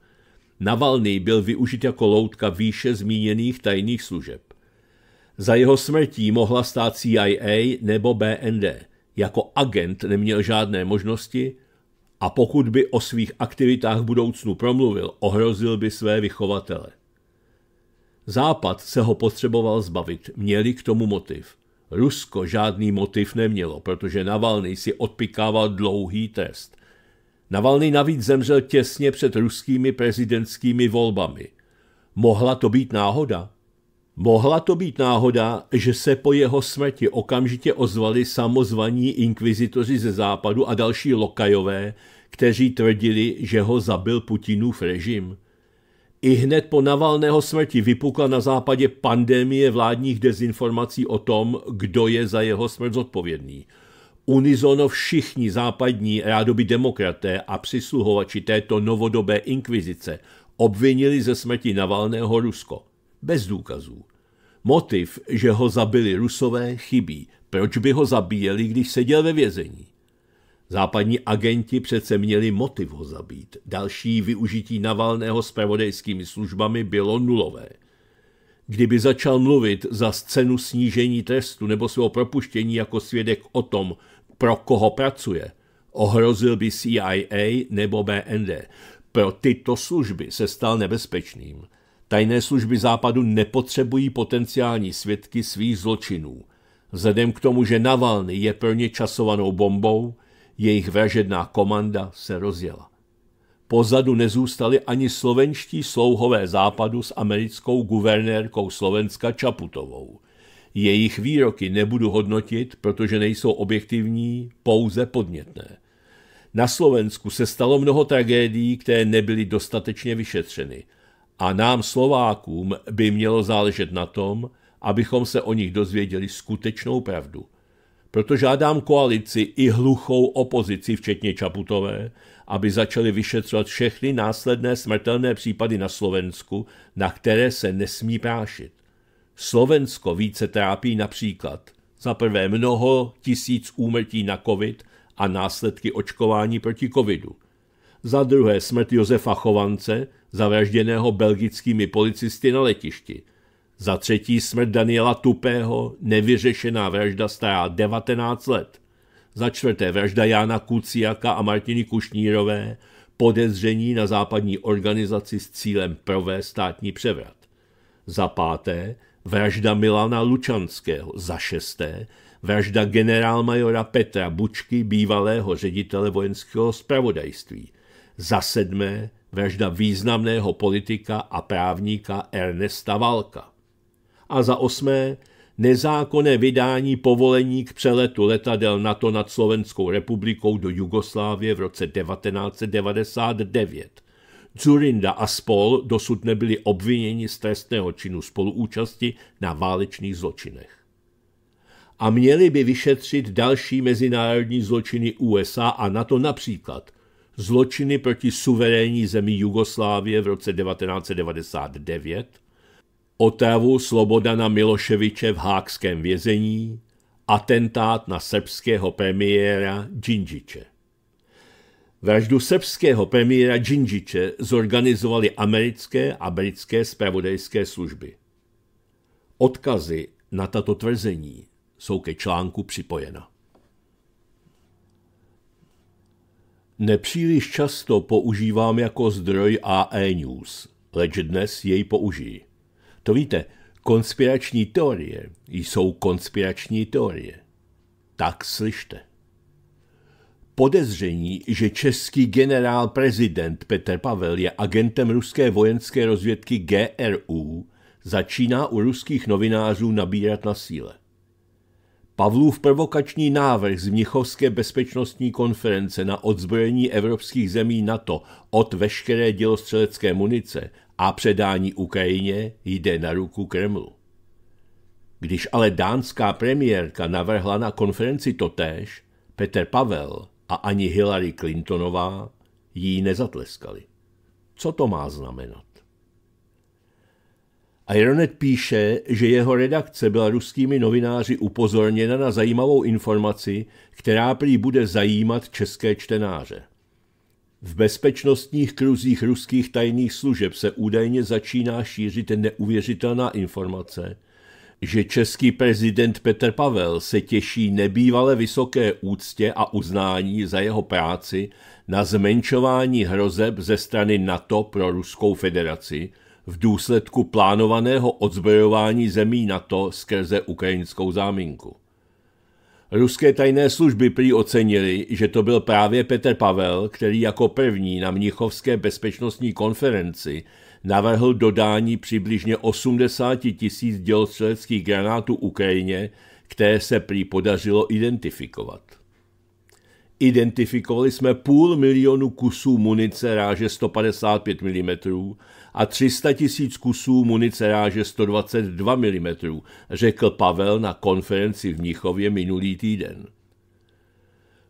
Navalný byl využit jako loutka výše zmíněných tajných služeb. Za jeho smrtí mohla stát CIA nebo BND. Jako agent neměl žádné možnosti a pokud by o svých aktivitách v budoucnu promluvil, ohrozil by své vychovatele. Západ se ho potřeboval zbavit, měli k tomu motiv – Rusko žádný motiv nemělo, protože Navalny si odpikával dlouhý trest. Navalny navíc zemřel těsně před ruskými prezidentskými volbami. Mohla to být náhoda? Mohla to být náhoda, že se po jeho smrti okamžitě ozvali samozvaní inkvizitoři ze západu a další lokajové, kteří tvrdili, že ho zabil Putinův režim? I hned po Navalného smrti vypukla na západě pandemie vládních dezinformací o tom, kdo je za jeho smrt zodpovědný. Unizono všichni západní rádoby demokraté a přisluhovači této novodobé inkvizice obvinili ze smrti Navalného Rusko. Bez důkazů. Motiv, že ho zabili Rusové, chybí. Proč by ho zabíjeli, když seděl ve vězení? Západní agenti přece měli motiv ho zabít. Další využití Navalného s pravodejskými službami bylo nulové. Kdyby začal mluvit za scénu snížení trestu nebo svého propuštění jako svědek o tom, pro koho pracuje, ohrozil by CIA nebo BND. Pro tyto služby se stal nebezpečným. Tajné služby Západu nepotřebují potenciální svědky svých zločinů. Vzhledem k tomu, že Navalny je pro ně časovanou bombou, jejich vražedná komanda se rozjela. Pozadu nezůstali ani slovenští slouhové západu s americkou guvernérkou Slovenska Čaputovou. Jejich výroky nebudu hodnotit, protože nejsou objektivní, pouze podnětné. Na Slovensku se stalo mnoho tragédií, které nebyly dostatečně vyšetřeny. A nám Slovákům by mělo záležet na tom, abychom se o nich dozvěděli skutečnou pravdu – proto žádám koalici i hluchou opozici, včetně Čaputové, aby začaly vyšetřovat všechny následné smrtelné případy na Slovensku, na které se nesmí prášit. Slovensko více trápí například za prvé mnoho tisíc úmrtí na covid a následky očkování proti covidu. Za druhé smrt Josefa Chovance, zavražděného belgickými policisty na letišti – za třetí smrt Daniela Tupého, nevyřešená vražda stará 19 let. Za čtvrté vražda Jana Kuciaka a Martiny Kušnírové, podezření na západní organizaci s cílem provést státní převrat. Za páté vražda Milana Lučanského. Za šesté vražda generálmajora Petra Bučky, bývalého ředitele vojenského spravodajství. Za sedmé vražda významného politika a právníka Ernesta Valka a za osmé nezákonné vydání povolení k přeletu letadel NATO nad Slovenskou republikou do Jugoslávie v roce 1999. Zurinda a spol dosud nebyli obviněni z trestného činu spoluúčasti na válečných zločinech. A měli by vyšetřit další mezinárodní zločiny USA a NATO například zločiny proti suverénní zemi Jugoslávie v roce 1999, otravu Slobodana Miloševiče v hákském vězení, atentát na srbského premiéra Džinžiče. Vraždu srbského premiéra Džinžiče zorganizovali americké a britské spravodajské služby. Odkazy na tato tvrzení jsou ke článku připojena. Nepříliš často používám jako zdroj AE News, leč dnes jej použijí. To víte, konspirační teorie jsou konspirační teorie. Tak slyšte. Podezření, že český generál prezident Petr Pavel je agentem ruské vojenské rozvědky GRU, začíná u ruských novinářů nabírat na síle. Pavlův provokační návrh z Mnichovské bezpečnostní konference na odzbrojení evropských zemí NATO od veškeré dělostřelecké munice a předání Ukrajině jde na ruku Kremlu. Když ale dánská premiérka navrhla na konferenci totéž, Petr Pavel a ani Hillary Clintonová jí nezatleskali. Co to má znamenat? Ironet píše, že jeho redakce byla ruskými novináři upozorněna na zajímavou informaci, která prý bude zajímat české čtenáře – v bezpečnostních kruzích ruských tajných služeb se údajně začíná šířit neuvěřitelná informace, že český prezident Petr Pavel se těší nebývale vysoké úctě a uznání za jeho práci na zmenšování hrozeb ze strany NATO pro Ruskou federaci v důsledku plánovaného odzbrojování zemí NATO skrze ukrajinskou záminku. Ruské tajné služby prý ocenili, že to byl právě Petr Pavel, který jako první na Mnichovské bezpečnostní konferenci navrhl dodání přibližně 80 tisíc dělostřeleckých granátů Ukrajině, které se prý podařilo identifikovat. Identifikovali jsme půl milionu kusů munice ráže 155 mm a 300 tisíc kusů munice ráže 122 mm, řekl Pavel na konferenci v Mnichově minulý týden.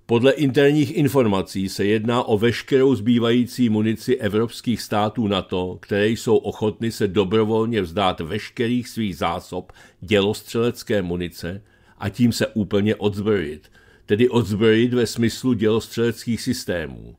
Podle interních informací se jedná o veškerou zbývající munici evropských států NATO, které jsou ochotny se dobrovolně vzdát veškerých svých zásob dělostřelecké munice a tím se úplně odzbrojit, tedy odzbrojit ve smyslu dělostřeleckých systémů.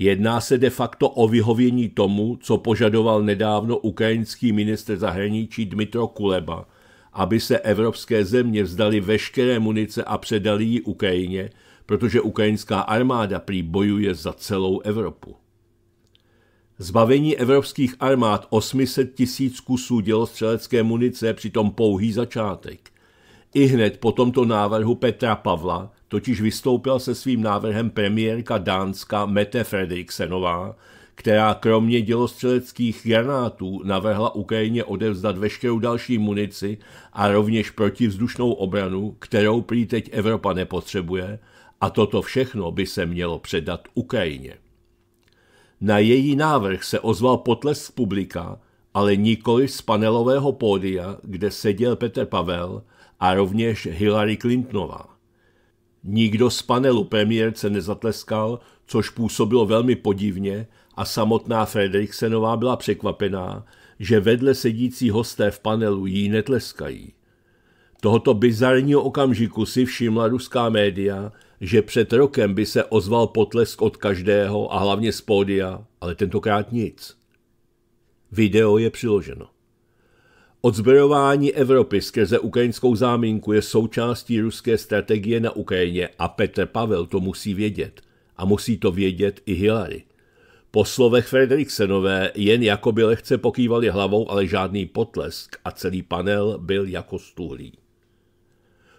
Jedná se de facto o vyhovění tomu, co požadoval nedávno ukrajinský ministr zahraničí Dmitro Kuleba, aby se evropské země vzdali veškeré munice a předali ji Ukrajině, protože ukrajinská armáda prý bojuje za celou Evropu. Zbavení evropských armád 800 tisíc kusů dělostřelecké munice je přitom pouhý začátek. I hned po tomto návrhu Petra Pavla totiž vystoupila se svým návrhem premiérka Dánska Mette Frederiksenová, která kromě dělostřeleckých granátů navrhla Ukrajině odevzdat veškerou další munici a rovněž protivzdušnou obranu, kterou prý teď Evropa nepotřebuje, a toto všechno by se mělo předat Ukrajině. Na její návrh se ozval potlesk publika, ale nikoli z panelového pódia, kde seděl Petr Pavel a rovněž Hillary Clintonová. Nikdo z panelu premiérce nezatleskal, což působilo velmi podivně a samotná Frederiksenová byla překvapená, že vedle sedící hosté v panelu jí netleskají. Tohoto bizarního okamžiku si všimla ruská média, že před rokem by se ozval potlesk od každého a hlavně z pódia, ale tentokrát nic. Video je přiloženo. Odzbrojování Evropy skrze ukrajinskou záminku je součástí ruské strategie na Ukrajině a Petr Pavel to musí vědět. A musí to vědět i Hillary. Po slovech Frederiksenové jen jako by lehce pokývali hlavou, ale žádný potlesk a celý panel byl jako stuhlý.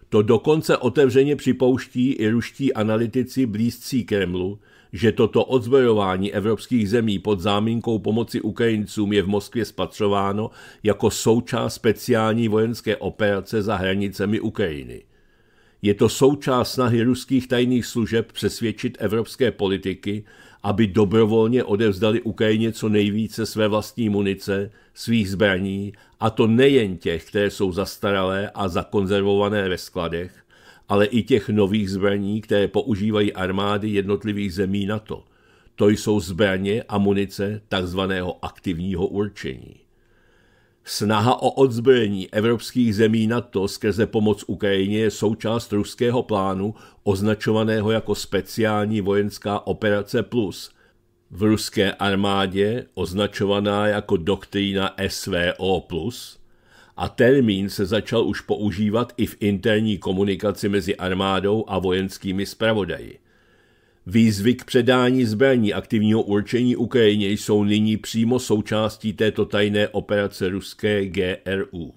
To dokonce otevřeně připouští i ruští analytici blízcí Kremlu, že toto odzbrojování evropských zemí pod záminkou pomoci Ukrajincům je v Moskvě spatřováno jako součást speciální vojenské operace za hranicemi Ukrajiny. Je to součást snahy ruských tajných služeb přesvědčit evropské politiky, aby dobrovolně odevzdali Ukrajině co nejvíce své vlastní munice, svých zbraní, a to nejen těch, které jsou zastaralé a zakonzervované ve skladech, ale i těch nových zbraní, které používají armády jednotlivých zemí NATO. To jsou zbraně a munice tzv. aktivního určení. Snaha o odzbrojení evropských zemí NATO skrze pomoc Ukrajině je součást ruského plánu označovaného jako speciální vojenská operace plus. V ruské armádě označovaná jako doktrína SVO plus a termín se začal už používat i v interní komunikaci mezi armádou a vojenskými zpravodaji. Výzvy k předání zbraní aktivního určení Ukrajině jsou nyní přímo součástí této tajné operace ruské GRU.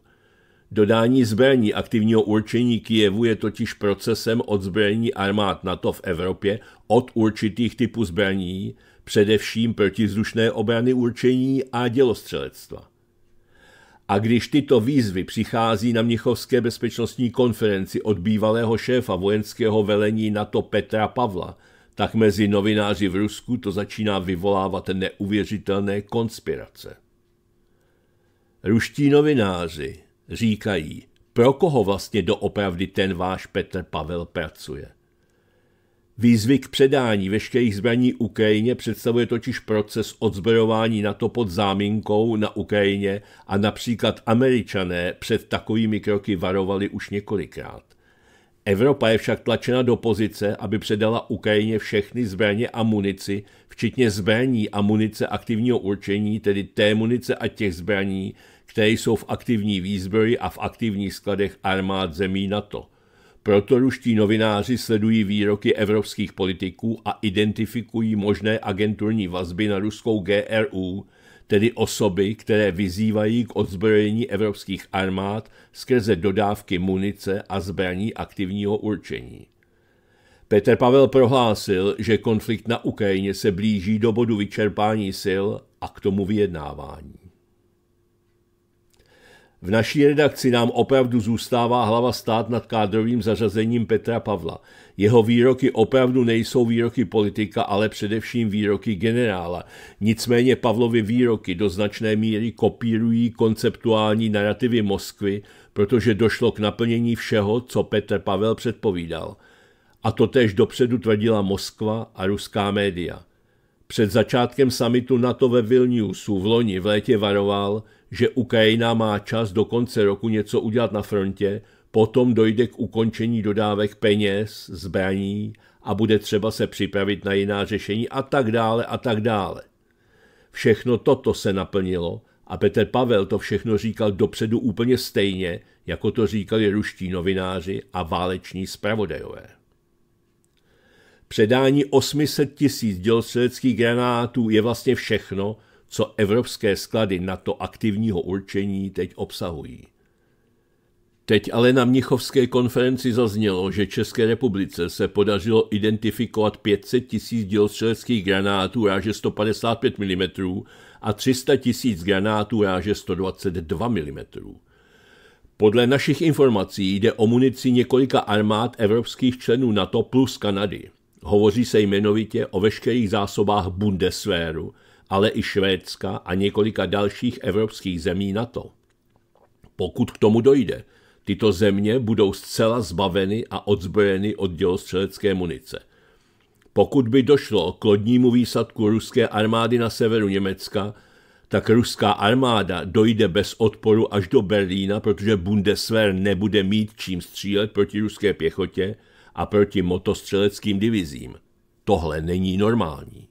Dodání zbraní aktivního určení Kijevu je totiž procesem odzbrojení armád NATO v Evropě od určitých typů zbraní, především protizdušné obrany určení a dělostřelectva. A když tyto výzvy přichází na Mnichovské bezpečnostní konferenci od bývalého šéfa vojenského velení NATO Petra Pavla, tak mezi novináři v Rusku to začíná vyvolávat neuvěřitelné konspirace. Ruští novináři říkají, pro koho vlastně doopravdy ten váš Petr Pavel pracuje – Výzvy k předání veškerých zbraní Ukrajině představuje totiž proces odzbrojování NATO pod záminkou na Ukrajině a například američané před takovými kroky varovali už několikrát. Evropa je však tlačena do pozice, aby předala Ukrajině všechny zbraně a munici, včetně zbraní a munice aktivního určení, tedy té munice a těch zbraní, které jsou v aktivní výzbroji a v aktivních skladech armád zemí NATO. Proto ruští novináři sledují výroky evropských politiků a identifikují možné agenturní vazby na ruskou GRU, tedy osoby, které vyzývají k odzbrojení evropských armád skrze dodávky munice a zbraní aktivního určení. Petr Pavel prohlásil, že konflikt na Ukrajině se blíží do bodu vyčerpání sil a k tomu vyjednávání. V naší redakci nám opravdu zůstává hlava stát nad kádrovým zařazením Petra Pavla. Jeho výroky opravdu nejsou výroky politika, ale především výroky generála. Nicméně Pavlovy výroky do značné míry kopírují konceptuální narrativy Moskvy, protože došlo k naplnění všeho, co Petr Pavel předpovídal. A to tež dopředu tvrdila Moskva a ruská média. Před začátkem samitu NATO ve Vilniusu v loni v létě varoval, že Ukrajina má čas do konce roku něco udělat na frontě, potom dojde k ukončení dodávek peněz, zbraní a bude třeba se připravit na jiná řešení a tak dále a tak dále. Všechno toto se naplnilo a Petr Pavel to všechno říkal dopředu úplně stejně, jako to říkali ruští novináři a váleční zpravodajové. Předání 800 tisíc dělostřeleckých granátů je vlastně všechno, co evropské sklady NATO aktivního určení teď obsahují. Teď ale na Mnichovské konferenci zaznělo, že České republice se podařilo identifikovat 500 tisíc dělostřeleckých granátů ráže 155 mm a 300 tisíc granátů ráže 122 mm. Podle našich informací jde o munici několika armád evropských členů NATO plus Kanady. Hovoří se jmenovitě o veškerých zásobách Bundeswehru, ale i Švédska a několika dalších evropských zemí NATO. Pokud k tomu dojde, tyto země budou zcela zbaveny a odzbrojeny od dělostřelecké munice. Pokud by došlo k lodnímu výsadku ruské armády na severu Německa, tak ruská armáda dojde bez odporu až do Berlína, protože Bundeswehr nebude mít čím střílet proti ruské pěchotě a proti motostřeleckým divizím. Tohle není normální.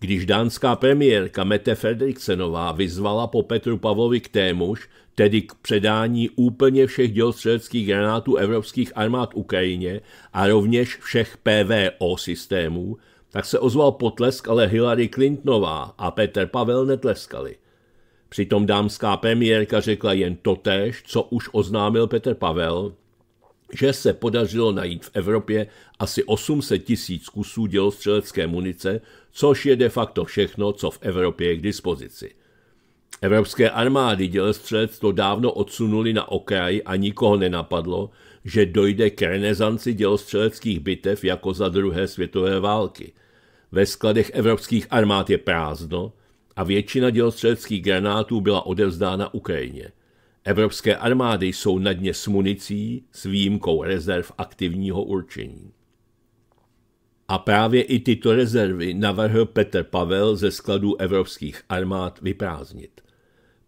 Když dánská premiérka Mette Frederiksenová vyzvala po Petru Pavlovi k témuž, tedy k předání úplně všech dělostřeleckých granátů evropských armád Ukrajině a rovněž všech PVO systémů, tak se ozval potlesk, ale Hillary Clintonová a Petr Pavel netleskali. Přitom dámská premiérka řekla jen totéž, co už oznámil Petr Pavel, že se podařilo najít v Evropě asi 800 tisíc kusů dělostřelecké munice, což je de facto všechno, co v Evropě je k dispozici. Evropské armády dělostřelectvo dávno odsunuli na okraj a nikoho nenapadlo, že dojde k renesanci dělostřeleckých bitev jako za druhé světové války. Ve skladech evropských armád je prázdno a většina dělostřeleckých granátů byla odevzdána Ukrajině. Evropské armády jsou na dně s municí s výjimkou rezerv aktivního určení. A právě i tyto rezervy navrhl Petr Pavel ze skladů evropských armád vyprázdnit.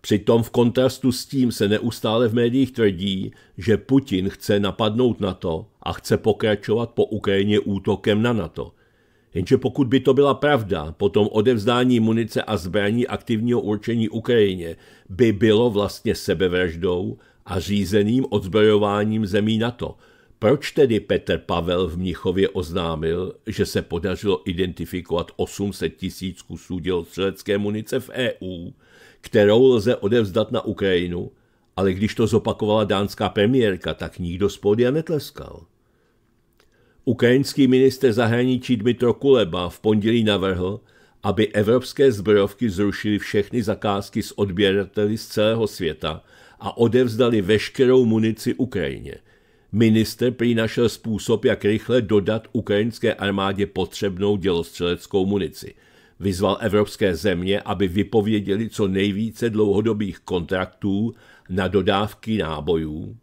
Přitom v kontrastu s tím se neustále v médiích tvrdí, že Putin chce napadnout NATO a chce pokračovat po Ukrajině útokem na NATO. Jenže pokud by to byla pravda, potom odevzdání munice a zbraní aktivního určení Ukrajině by bylo vlastně sebevraždou a řízeným odzbrojováním zemí NATO – proč tedy Petr Pavel v Mnichově oznámil, že se podařilo identifikovat 800 tisíc kusů dělostřelecké munice v EU, kterou lze odevzdat na Ukrajinu, ale když to zopakovala dánská premiérka, tak nikdo z pódia netleskal. Ukrajinský minister zahraničí Dmitro Kuleba v pondělí navrhl, aby evropské zbrojovky zrušily všechny zakázky s odběrateli z celého světa a odevzdali veškerou munici Ukrajině – Minister prý našel způsob, jak rychle dodat ukrajinské armádě potřebnou dělostřeleckou munici. Vyzval evropské země, aby vypověděli co nejvíce dlouhodobých kontraktů na dodávky nábojů,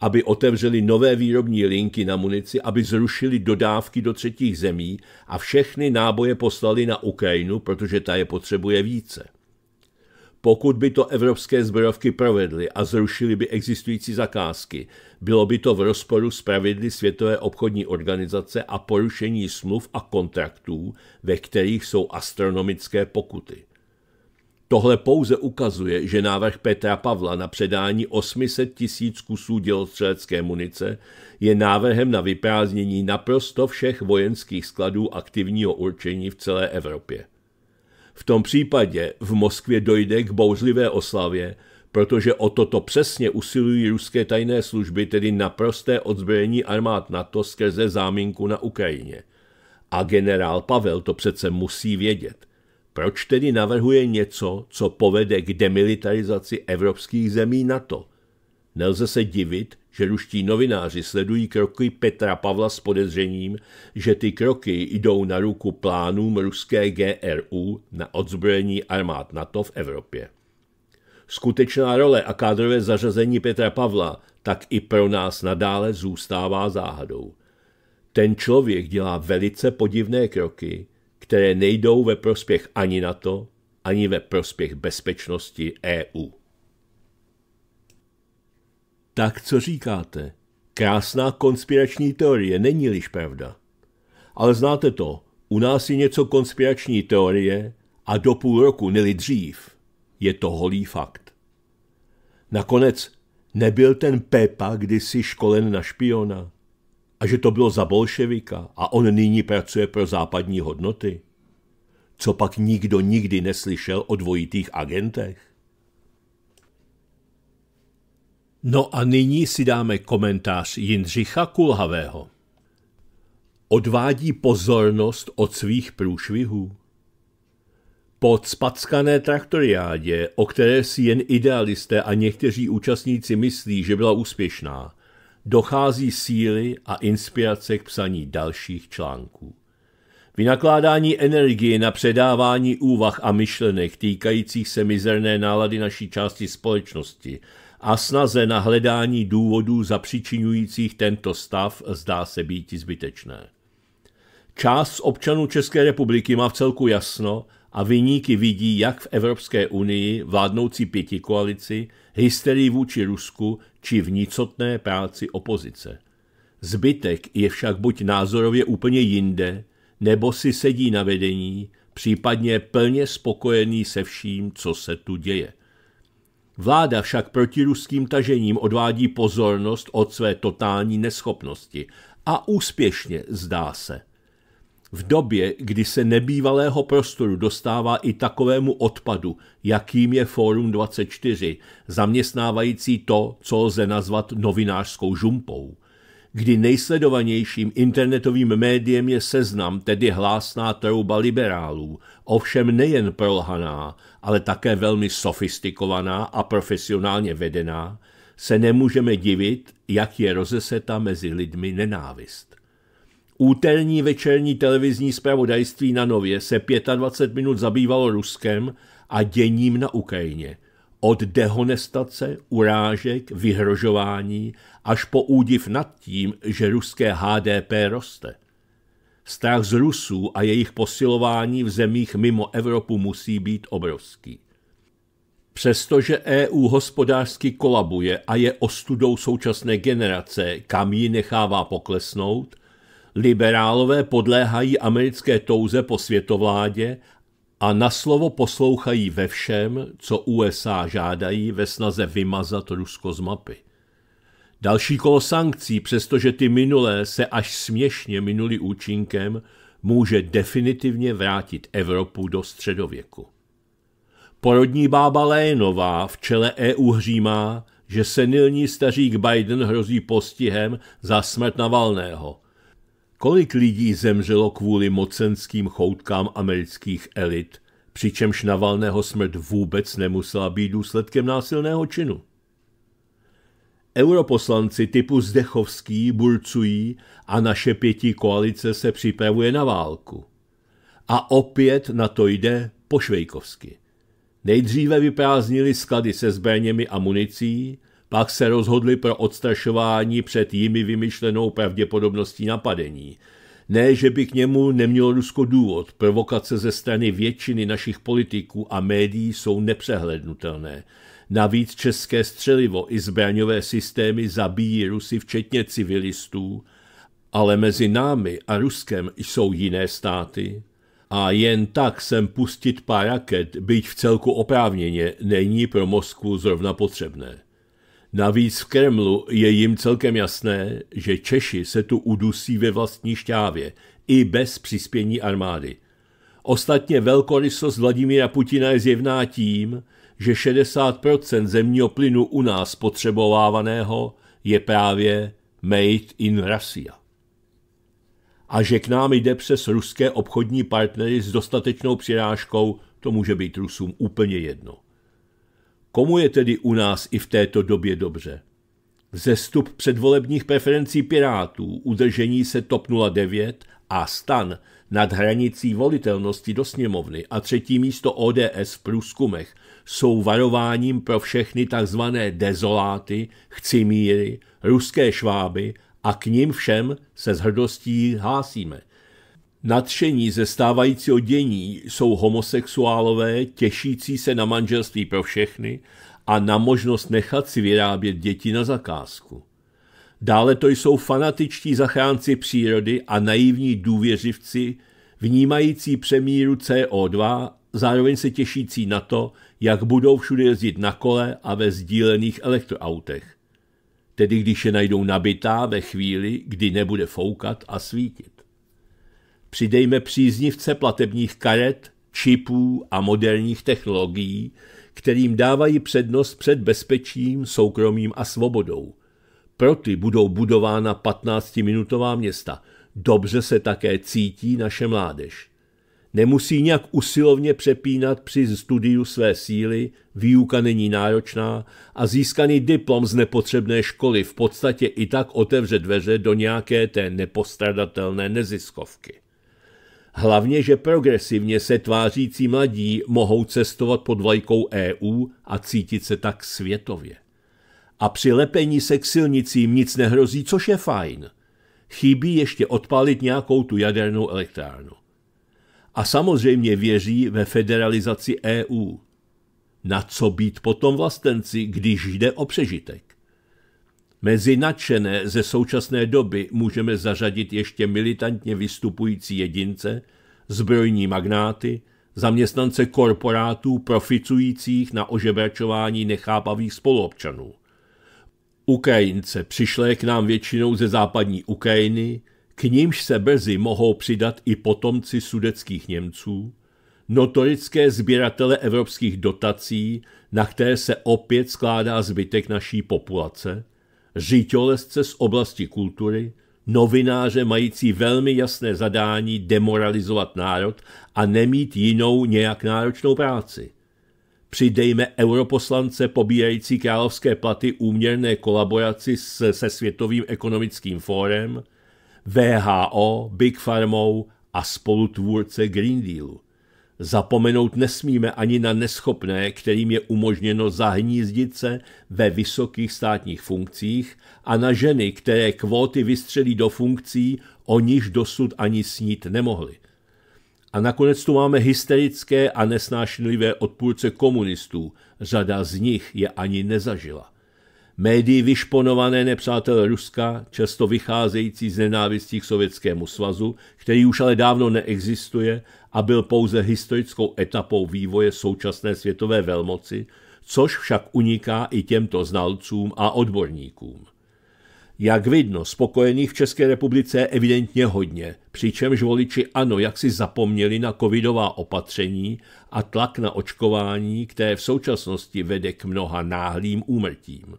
aby otevřeli nové výrobní linky na munici, aby zrušili dodávky do třetích zemí a všechny náboje poslali na Ukrajinu, protože ta je potřebuje více. Pokud by to evropské zbrojovky provedly a zrušily by existující zakázky, bylo by to v rozporu s pravidly Světové obchodní organizace a porušení smluv a kontraktů, ve kterých jsou astronomické pokuty. Tohle pouze ukazuje, že návrh Petra Pavla na předání 800 tisíc kusů dělostřelecké munice je návrhem na vyprázdnění naprosto všech vojenských skladů aktivního určení v celé Evropě. V tom případě v Moskvě dojde k bouřlivé oslavě, protože o toto přesně usilují ruské tajné služby, tedy naprosté odzbrojení armád NATO skrze záminku na Ukrajině. A generál Pavel to přece musí vědět. Proč tedy navrhuje něco, co povede k demilitarizaci evropských zemí NATO? Nelze se divit, že ruští novináři sledují kroky Petra Pavla s podezřením, že ty kroky jdou na ruku plánům ruské GRU na odzbrojení armád NATO v Evropě. Skutečná role a kádrové zařazení Petra Pavla tak i pro nás nadále zůstává záhadou. Ten člověk dělá velice podivné kroky, které nejdou ve prospěch ani NATO, ani ve prospěch bezpečnosti EU. Tak co říkáte? Krásná konspirační teorie, není-liž pravda. Ale znáte to, u nás je něco konspirační teorie a do půl roku, neli dřív, je to holý fakt. Nakonec, nebyl ten Pepa kdysi školen na špiona? A že to bylo za bolševika a on nyní pracuje pro západní hodnoty? Co pak nikdo nikdy neslyšel o dvojitých agentech? No a nyní si dáme komentář Jindřicha Kulhavého. Odvádí pozornost od svých průšvihů. Po spackané traktoriádě, o které si jen idealisté a někteří účastníci myslí, že byla úspěšná, dochází síly a inspirace k psaní dalších článků. Vynakládání energie na předávání úvah a myšlenek týkajících se mizerné nálady naší části společnosti – a snaze na hledání důvodů zapříčinujících tento stav zdá se být zbytečné. Část občanů České republiky má v celku jasno a vyníky vidí jak v Evropské unii, vládnoucí pěti koalici, hysterii vůči Rusku či v nicotné práci opozice. Zbytek je však buď názorově úplně jinde, nebo si sedí na vedení, případně plně spokojený se vším, co se tu děje. Vláda však proti ruským tažením odvádí pozornost od své totální neschopnosti a úspěšně zdá se. V době, kdy se nebývalého prostoru dostává i takovému odpadu, jakým je Fórum 24, zaměstnávající to, co lze nazvat novinářskou žumpou – kdy nejsledovanějším internetovým médiem je seznam, tedy hlásná trouba liberálů, ovšem nejen prolhaná, ale také velmi sofistikovaná a profesionálně vedená, se nemůžeme divit, jak je rozeseta mezi lidmi nenávist. Úterní večerní televizní zpravodajství na Nově se 25 minut zabývalo Ruskem a děním na Ukrajině – od dehonestace, urážek, vyhrožování až po údiv nad tím, že ruské HDP roste. Strach z Rusů a jejich posilování v zemích mimo Evropu musí být obrovský. Přestože EU hospodářsky kolabuje a je ostudou současné generace, kam ji nechává poklesnout, liberálové podléhají americké touze po světovládě a na slovo poslouchají ve všem, co USA žádají ve snaze vymazat Rusko z mapy. Další kolo sankcí, přestože ty minulé se až směšně minuli účinkem, může definitivně vrátit Evropu do středověku. Porodní bába Lénová v čele EU hřímá, že senilní stařík Biden hrozí postihem za smrt Navalného – Kolik lidí zemřelo kvůli mocenským choutkám amerických elit, přičemž Navalného smrt vůbec nemusela být důsledkem násilného činu? Europoslanci typu Zdechovský burcují a naše pětí koalice se připravuje na válku. A opět na to jde pošvejkovsky. Nejdříve vyprázdnili sklady se zbraněmi a municí, pak se rozhodli pro odstrašování před jimi vymyšlenou pravděpodobností napadení. Ne, že by k němu nemělo Rusko důvod, provokace ze strany většiny našich politiků a médií jsou nepřehlednutelné. Navíc české střelivo i zbraňové systémy zabíjí Rusy včetně civilistů, ale mezi námi a Ruskem jsou jiné státy. A jen tak sem pustit pár raket, byť v celku oprávněně, není pro Moskvu zrovna potřebné. Navíc v Kremlu je jim celkem jasné, že Češi se tu udusí ve vlastní šťávě, i bez přispění armády. Ostatně velkorysost Vladimíra Putina je zjevná tím, že 60% zemního plynu u nás potřebovávaného je právě made in Russia. A že k nám jde přes ruské obchodní partnery s dostatečnou přirážkou, to může být Rusům úplně jedno. Komu je tedy u nás i v této době dobře? Vzestup předvolebních preferencí Pirátů, udržení se TOP 09 a stan nad hranicí volitelnosti do sněmovny a třetí místo ODS v průzkumech jsou varováním pro všechny tzv. dezoláty, chcimíry, ruské šváby a k ním všem se s hrdostí hlásíme. Nadšení ze stávajícího dění jsou homosexuálové těšící se na manželství pro všechny a na možnost nechat si vyrábět děti na zakázku. Dále to jsou fanatičtí zachránci přírody a naivní důvěřivci, vnímající přemíru CO2, zároveň se těšící na to, jak budou všude jezdit na kole a ve sdílených elektroautech. Tedy když je najdou nabitá ve chvíli, kdy nebude foukat a svítit. Přidejme příznivce platebních karet, čipů a moderních technologií, kterým dávají přednost před bezpečím, soukromím a svobodou. Pro ty budou budována 15-minutová města. Dobře se také cítí naše mládež. Nemusí nějak usilovně přepínat při studiu své síly, výuka není náročná a získaný diplom z nepotřebné školy v podstatě i tak otevře dveře do nějaké té nepostradatelné neziskovky. Hlavně, že progresivně se tvářící mladí mohou cestovat pod vlajkou EU a cítit se tak světově. A při lepení se k silnicím nic nehrozí, což je fajn. Chybí ještě odpálit nějakou tu jadernou elektrárnu. A samozřejmě věří ve federalizaci EU. Na co být potom vlastenci, když jde o přežitek? Mezi nadšené ze současné doby můžeme zařadit ještě militantně vystupující jedince, zbrojní magnáty, zaměstnance korporátů proficujících na ožebračování nechápavých spoluobčanů. Ukrajince přišlé k nám většinou ze západní Ukrajiny, k nímž se brzy mohou přidat i potomci sudeckých Němců, notorické sběratele evropských dotací, na které se opět skládá zbytek naší populace – žíťolesce z oblasti kultury, novináře mající velmi jasné zadání demoralizovat národ a nemít jinou nějak náročnou práci. Přidejme europoslance pobírající královské platy úměrné kolaboraci se, se Světovým ekonomickým fórem, VHO, Big Farmou a spolutvůrce Green Dealu. Zapomenout nesmíme ani na neschopné, kterým je umožněno zahnízdit se ve vysokých státních funkcích a na ženy, které kvóty vystřelí do funkcí, o niž dosud ani snít nemohly. A nakonec tu máme hysterické a nesnášenlivé odpůrce komunistů, řada z nich je ani nezažila. Médii vyšponované nepřátel Ruska, často vycházející z nenávistí k Sovětskému svazu, který už ale dávno neexistuje a byl pouze historickou etapou vývoje současné světové velmoci, což však uniká i těmto znalcům a odborníkům. Jak vidno, spokojených v České republice je evidentně hodně, přičemž voliči ano, jak si zapomněli na covidová opatření a tlak na očkování, které v současnosti vede k mnoha náhlým úmrtím.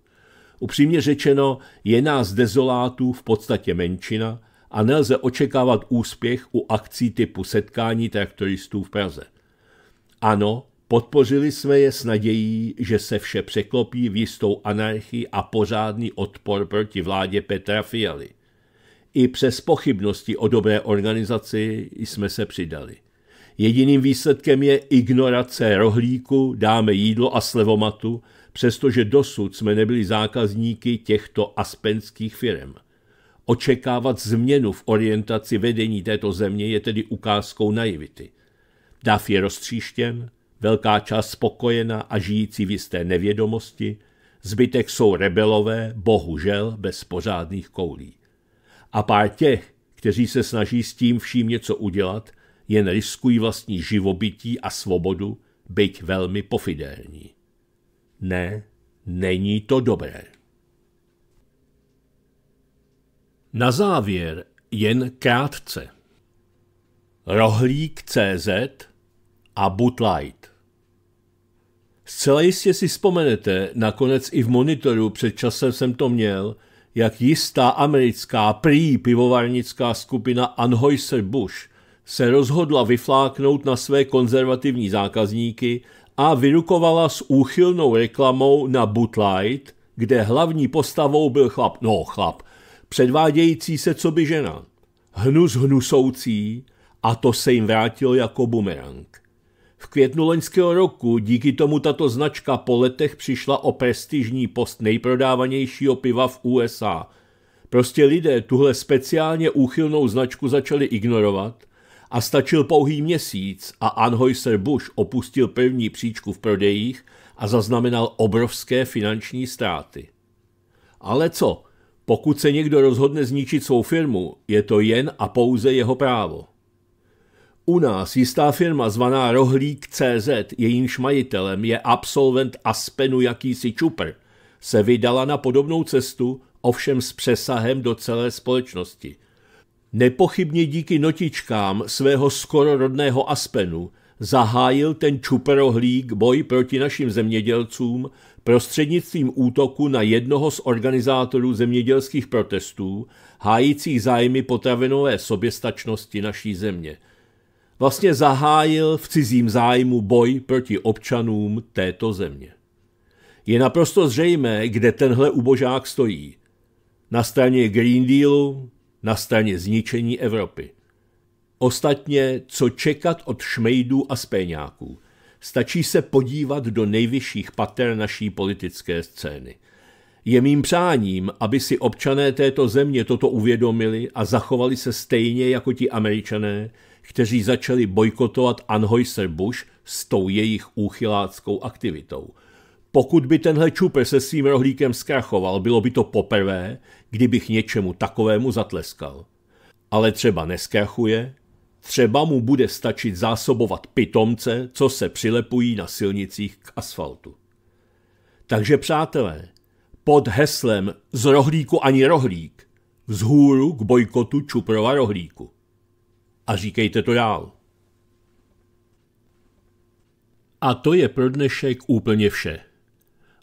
Upřímně řečeno, je nás dezolátů v podstatě menšina, a nelze očekávat úspěch u akcí typu setkání traktoristů v Praze. Ano, podpořili jsme je s nadějí, že se vše překlopí v jistou anarchii a pořádný odpor proti vládě Petra Fialy. I přes pochybnosti o dobré organizaci jsme se přidali. Jediným výsledkem je ignorace rohlíku, dáme jídlo a slevomatu, přestože dosud jsme nebyli zákazníky těchto aspenských firm – Očekávat změnu v orientaci vedení této země je tedy ukázkou naivity. Dav je roztříštěn, velká část spokojena a žijící v jisté nevědomosti, zbytek jsou rebelové, bohužel bez pořádných koulí. A pár těch, kteří se snaží s tím vším něco udělat, jen riskují vlastní živobytí a svobodu, byť velmi pofidérní. Ne, není to dobré. Na závěr jen krátce. Rohlík CZ a Butlight. Zcela jistě si vzpomenete, nakonec i v monitoru před časem jsem to měl, jak jistá americká prý pivovarnická skupina Anheuser-Busch se rozhodla vyfláknout na své konzervativní zákazníky a vyrukovala s úchylnou reklamou na Butlight, kde hlavní postavou byl chlap, no chlap, předvádějící se co by žena, hnus hnusoucí, a to se jim vrátil jako bumerang. V květnu loňského roku díky tomu tato značka po letech přišla o prestižní post nejprodávanějšího piva v USA. Prostě lidé tuhle speciálně úchylnou značku začali ignorovat a stačil pouhý měsíc a anheuser Bush opustil první příčku v prodejích a zaznamenal obrovské finanční ztráty. Ale co, pokud se někdo rozhodne zničit svou firmu, je to jen a pouze jeho právo. U nás jistá firma zvaná Rohlík CZ, jejímž majitelem je absolvent Aspenu jakýsi čupr, se vydala na podobnou cestu, ovšem s přesahem do celé společnosti. Nepochybně díky notičkám svého skoro rodného Aspenu zahájil ten čuperohlík boj proti našim zemědělcům prostřednictvím útoku na jednoho z organizátorů zemědělských protestů, hájících zájmy potravinové soběstačnosti naší země. Vlastně zahájil v cizím zájmu boj proti občanům této země. Je naprosto zřejmé, kde tenhle ubožák stojí. Na straně Green Dealu, na straně zničení Evropy. Ostatně, co čekat od šmejdů a spéňáků – Stačí se podívat do nejvyšších pater naší politické scény. Je mým přáním, aby si občané této země toto uvědomili a zachovali se stejně jako ti američané, kteří začali bojkotovat anheuser Bush s tou jejich úchyláckou aktivitou. Pokud by tenhle čuper se svým rohlíkem zkrachoval, bylo by to poprvé, kdybych něčemu takovému zatleskal. Ale třeba neskrachuje Třeba mu bude stačit zásobovat pitomce, co se přilepují na silnicích k asfaltu. Takže přátelé, pod heslem z rohlíku ani rohlík, vzhůru k bojkotu Čuprova rohlíku. A říkejte to dál. A to je pro dnešek úplně vše.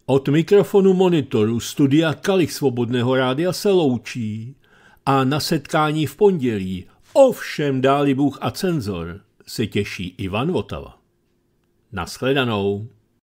Od mikrofonu monitoru studia Kalich Svobodného rádia se loučí a na setkání v pondělí Ovšem dáli Bůh a cenzor se těší Ivan Votava. Naschledanou.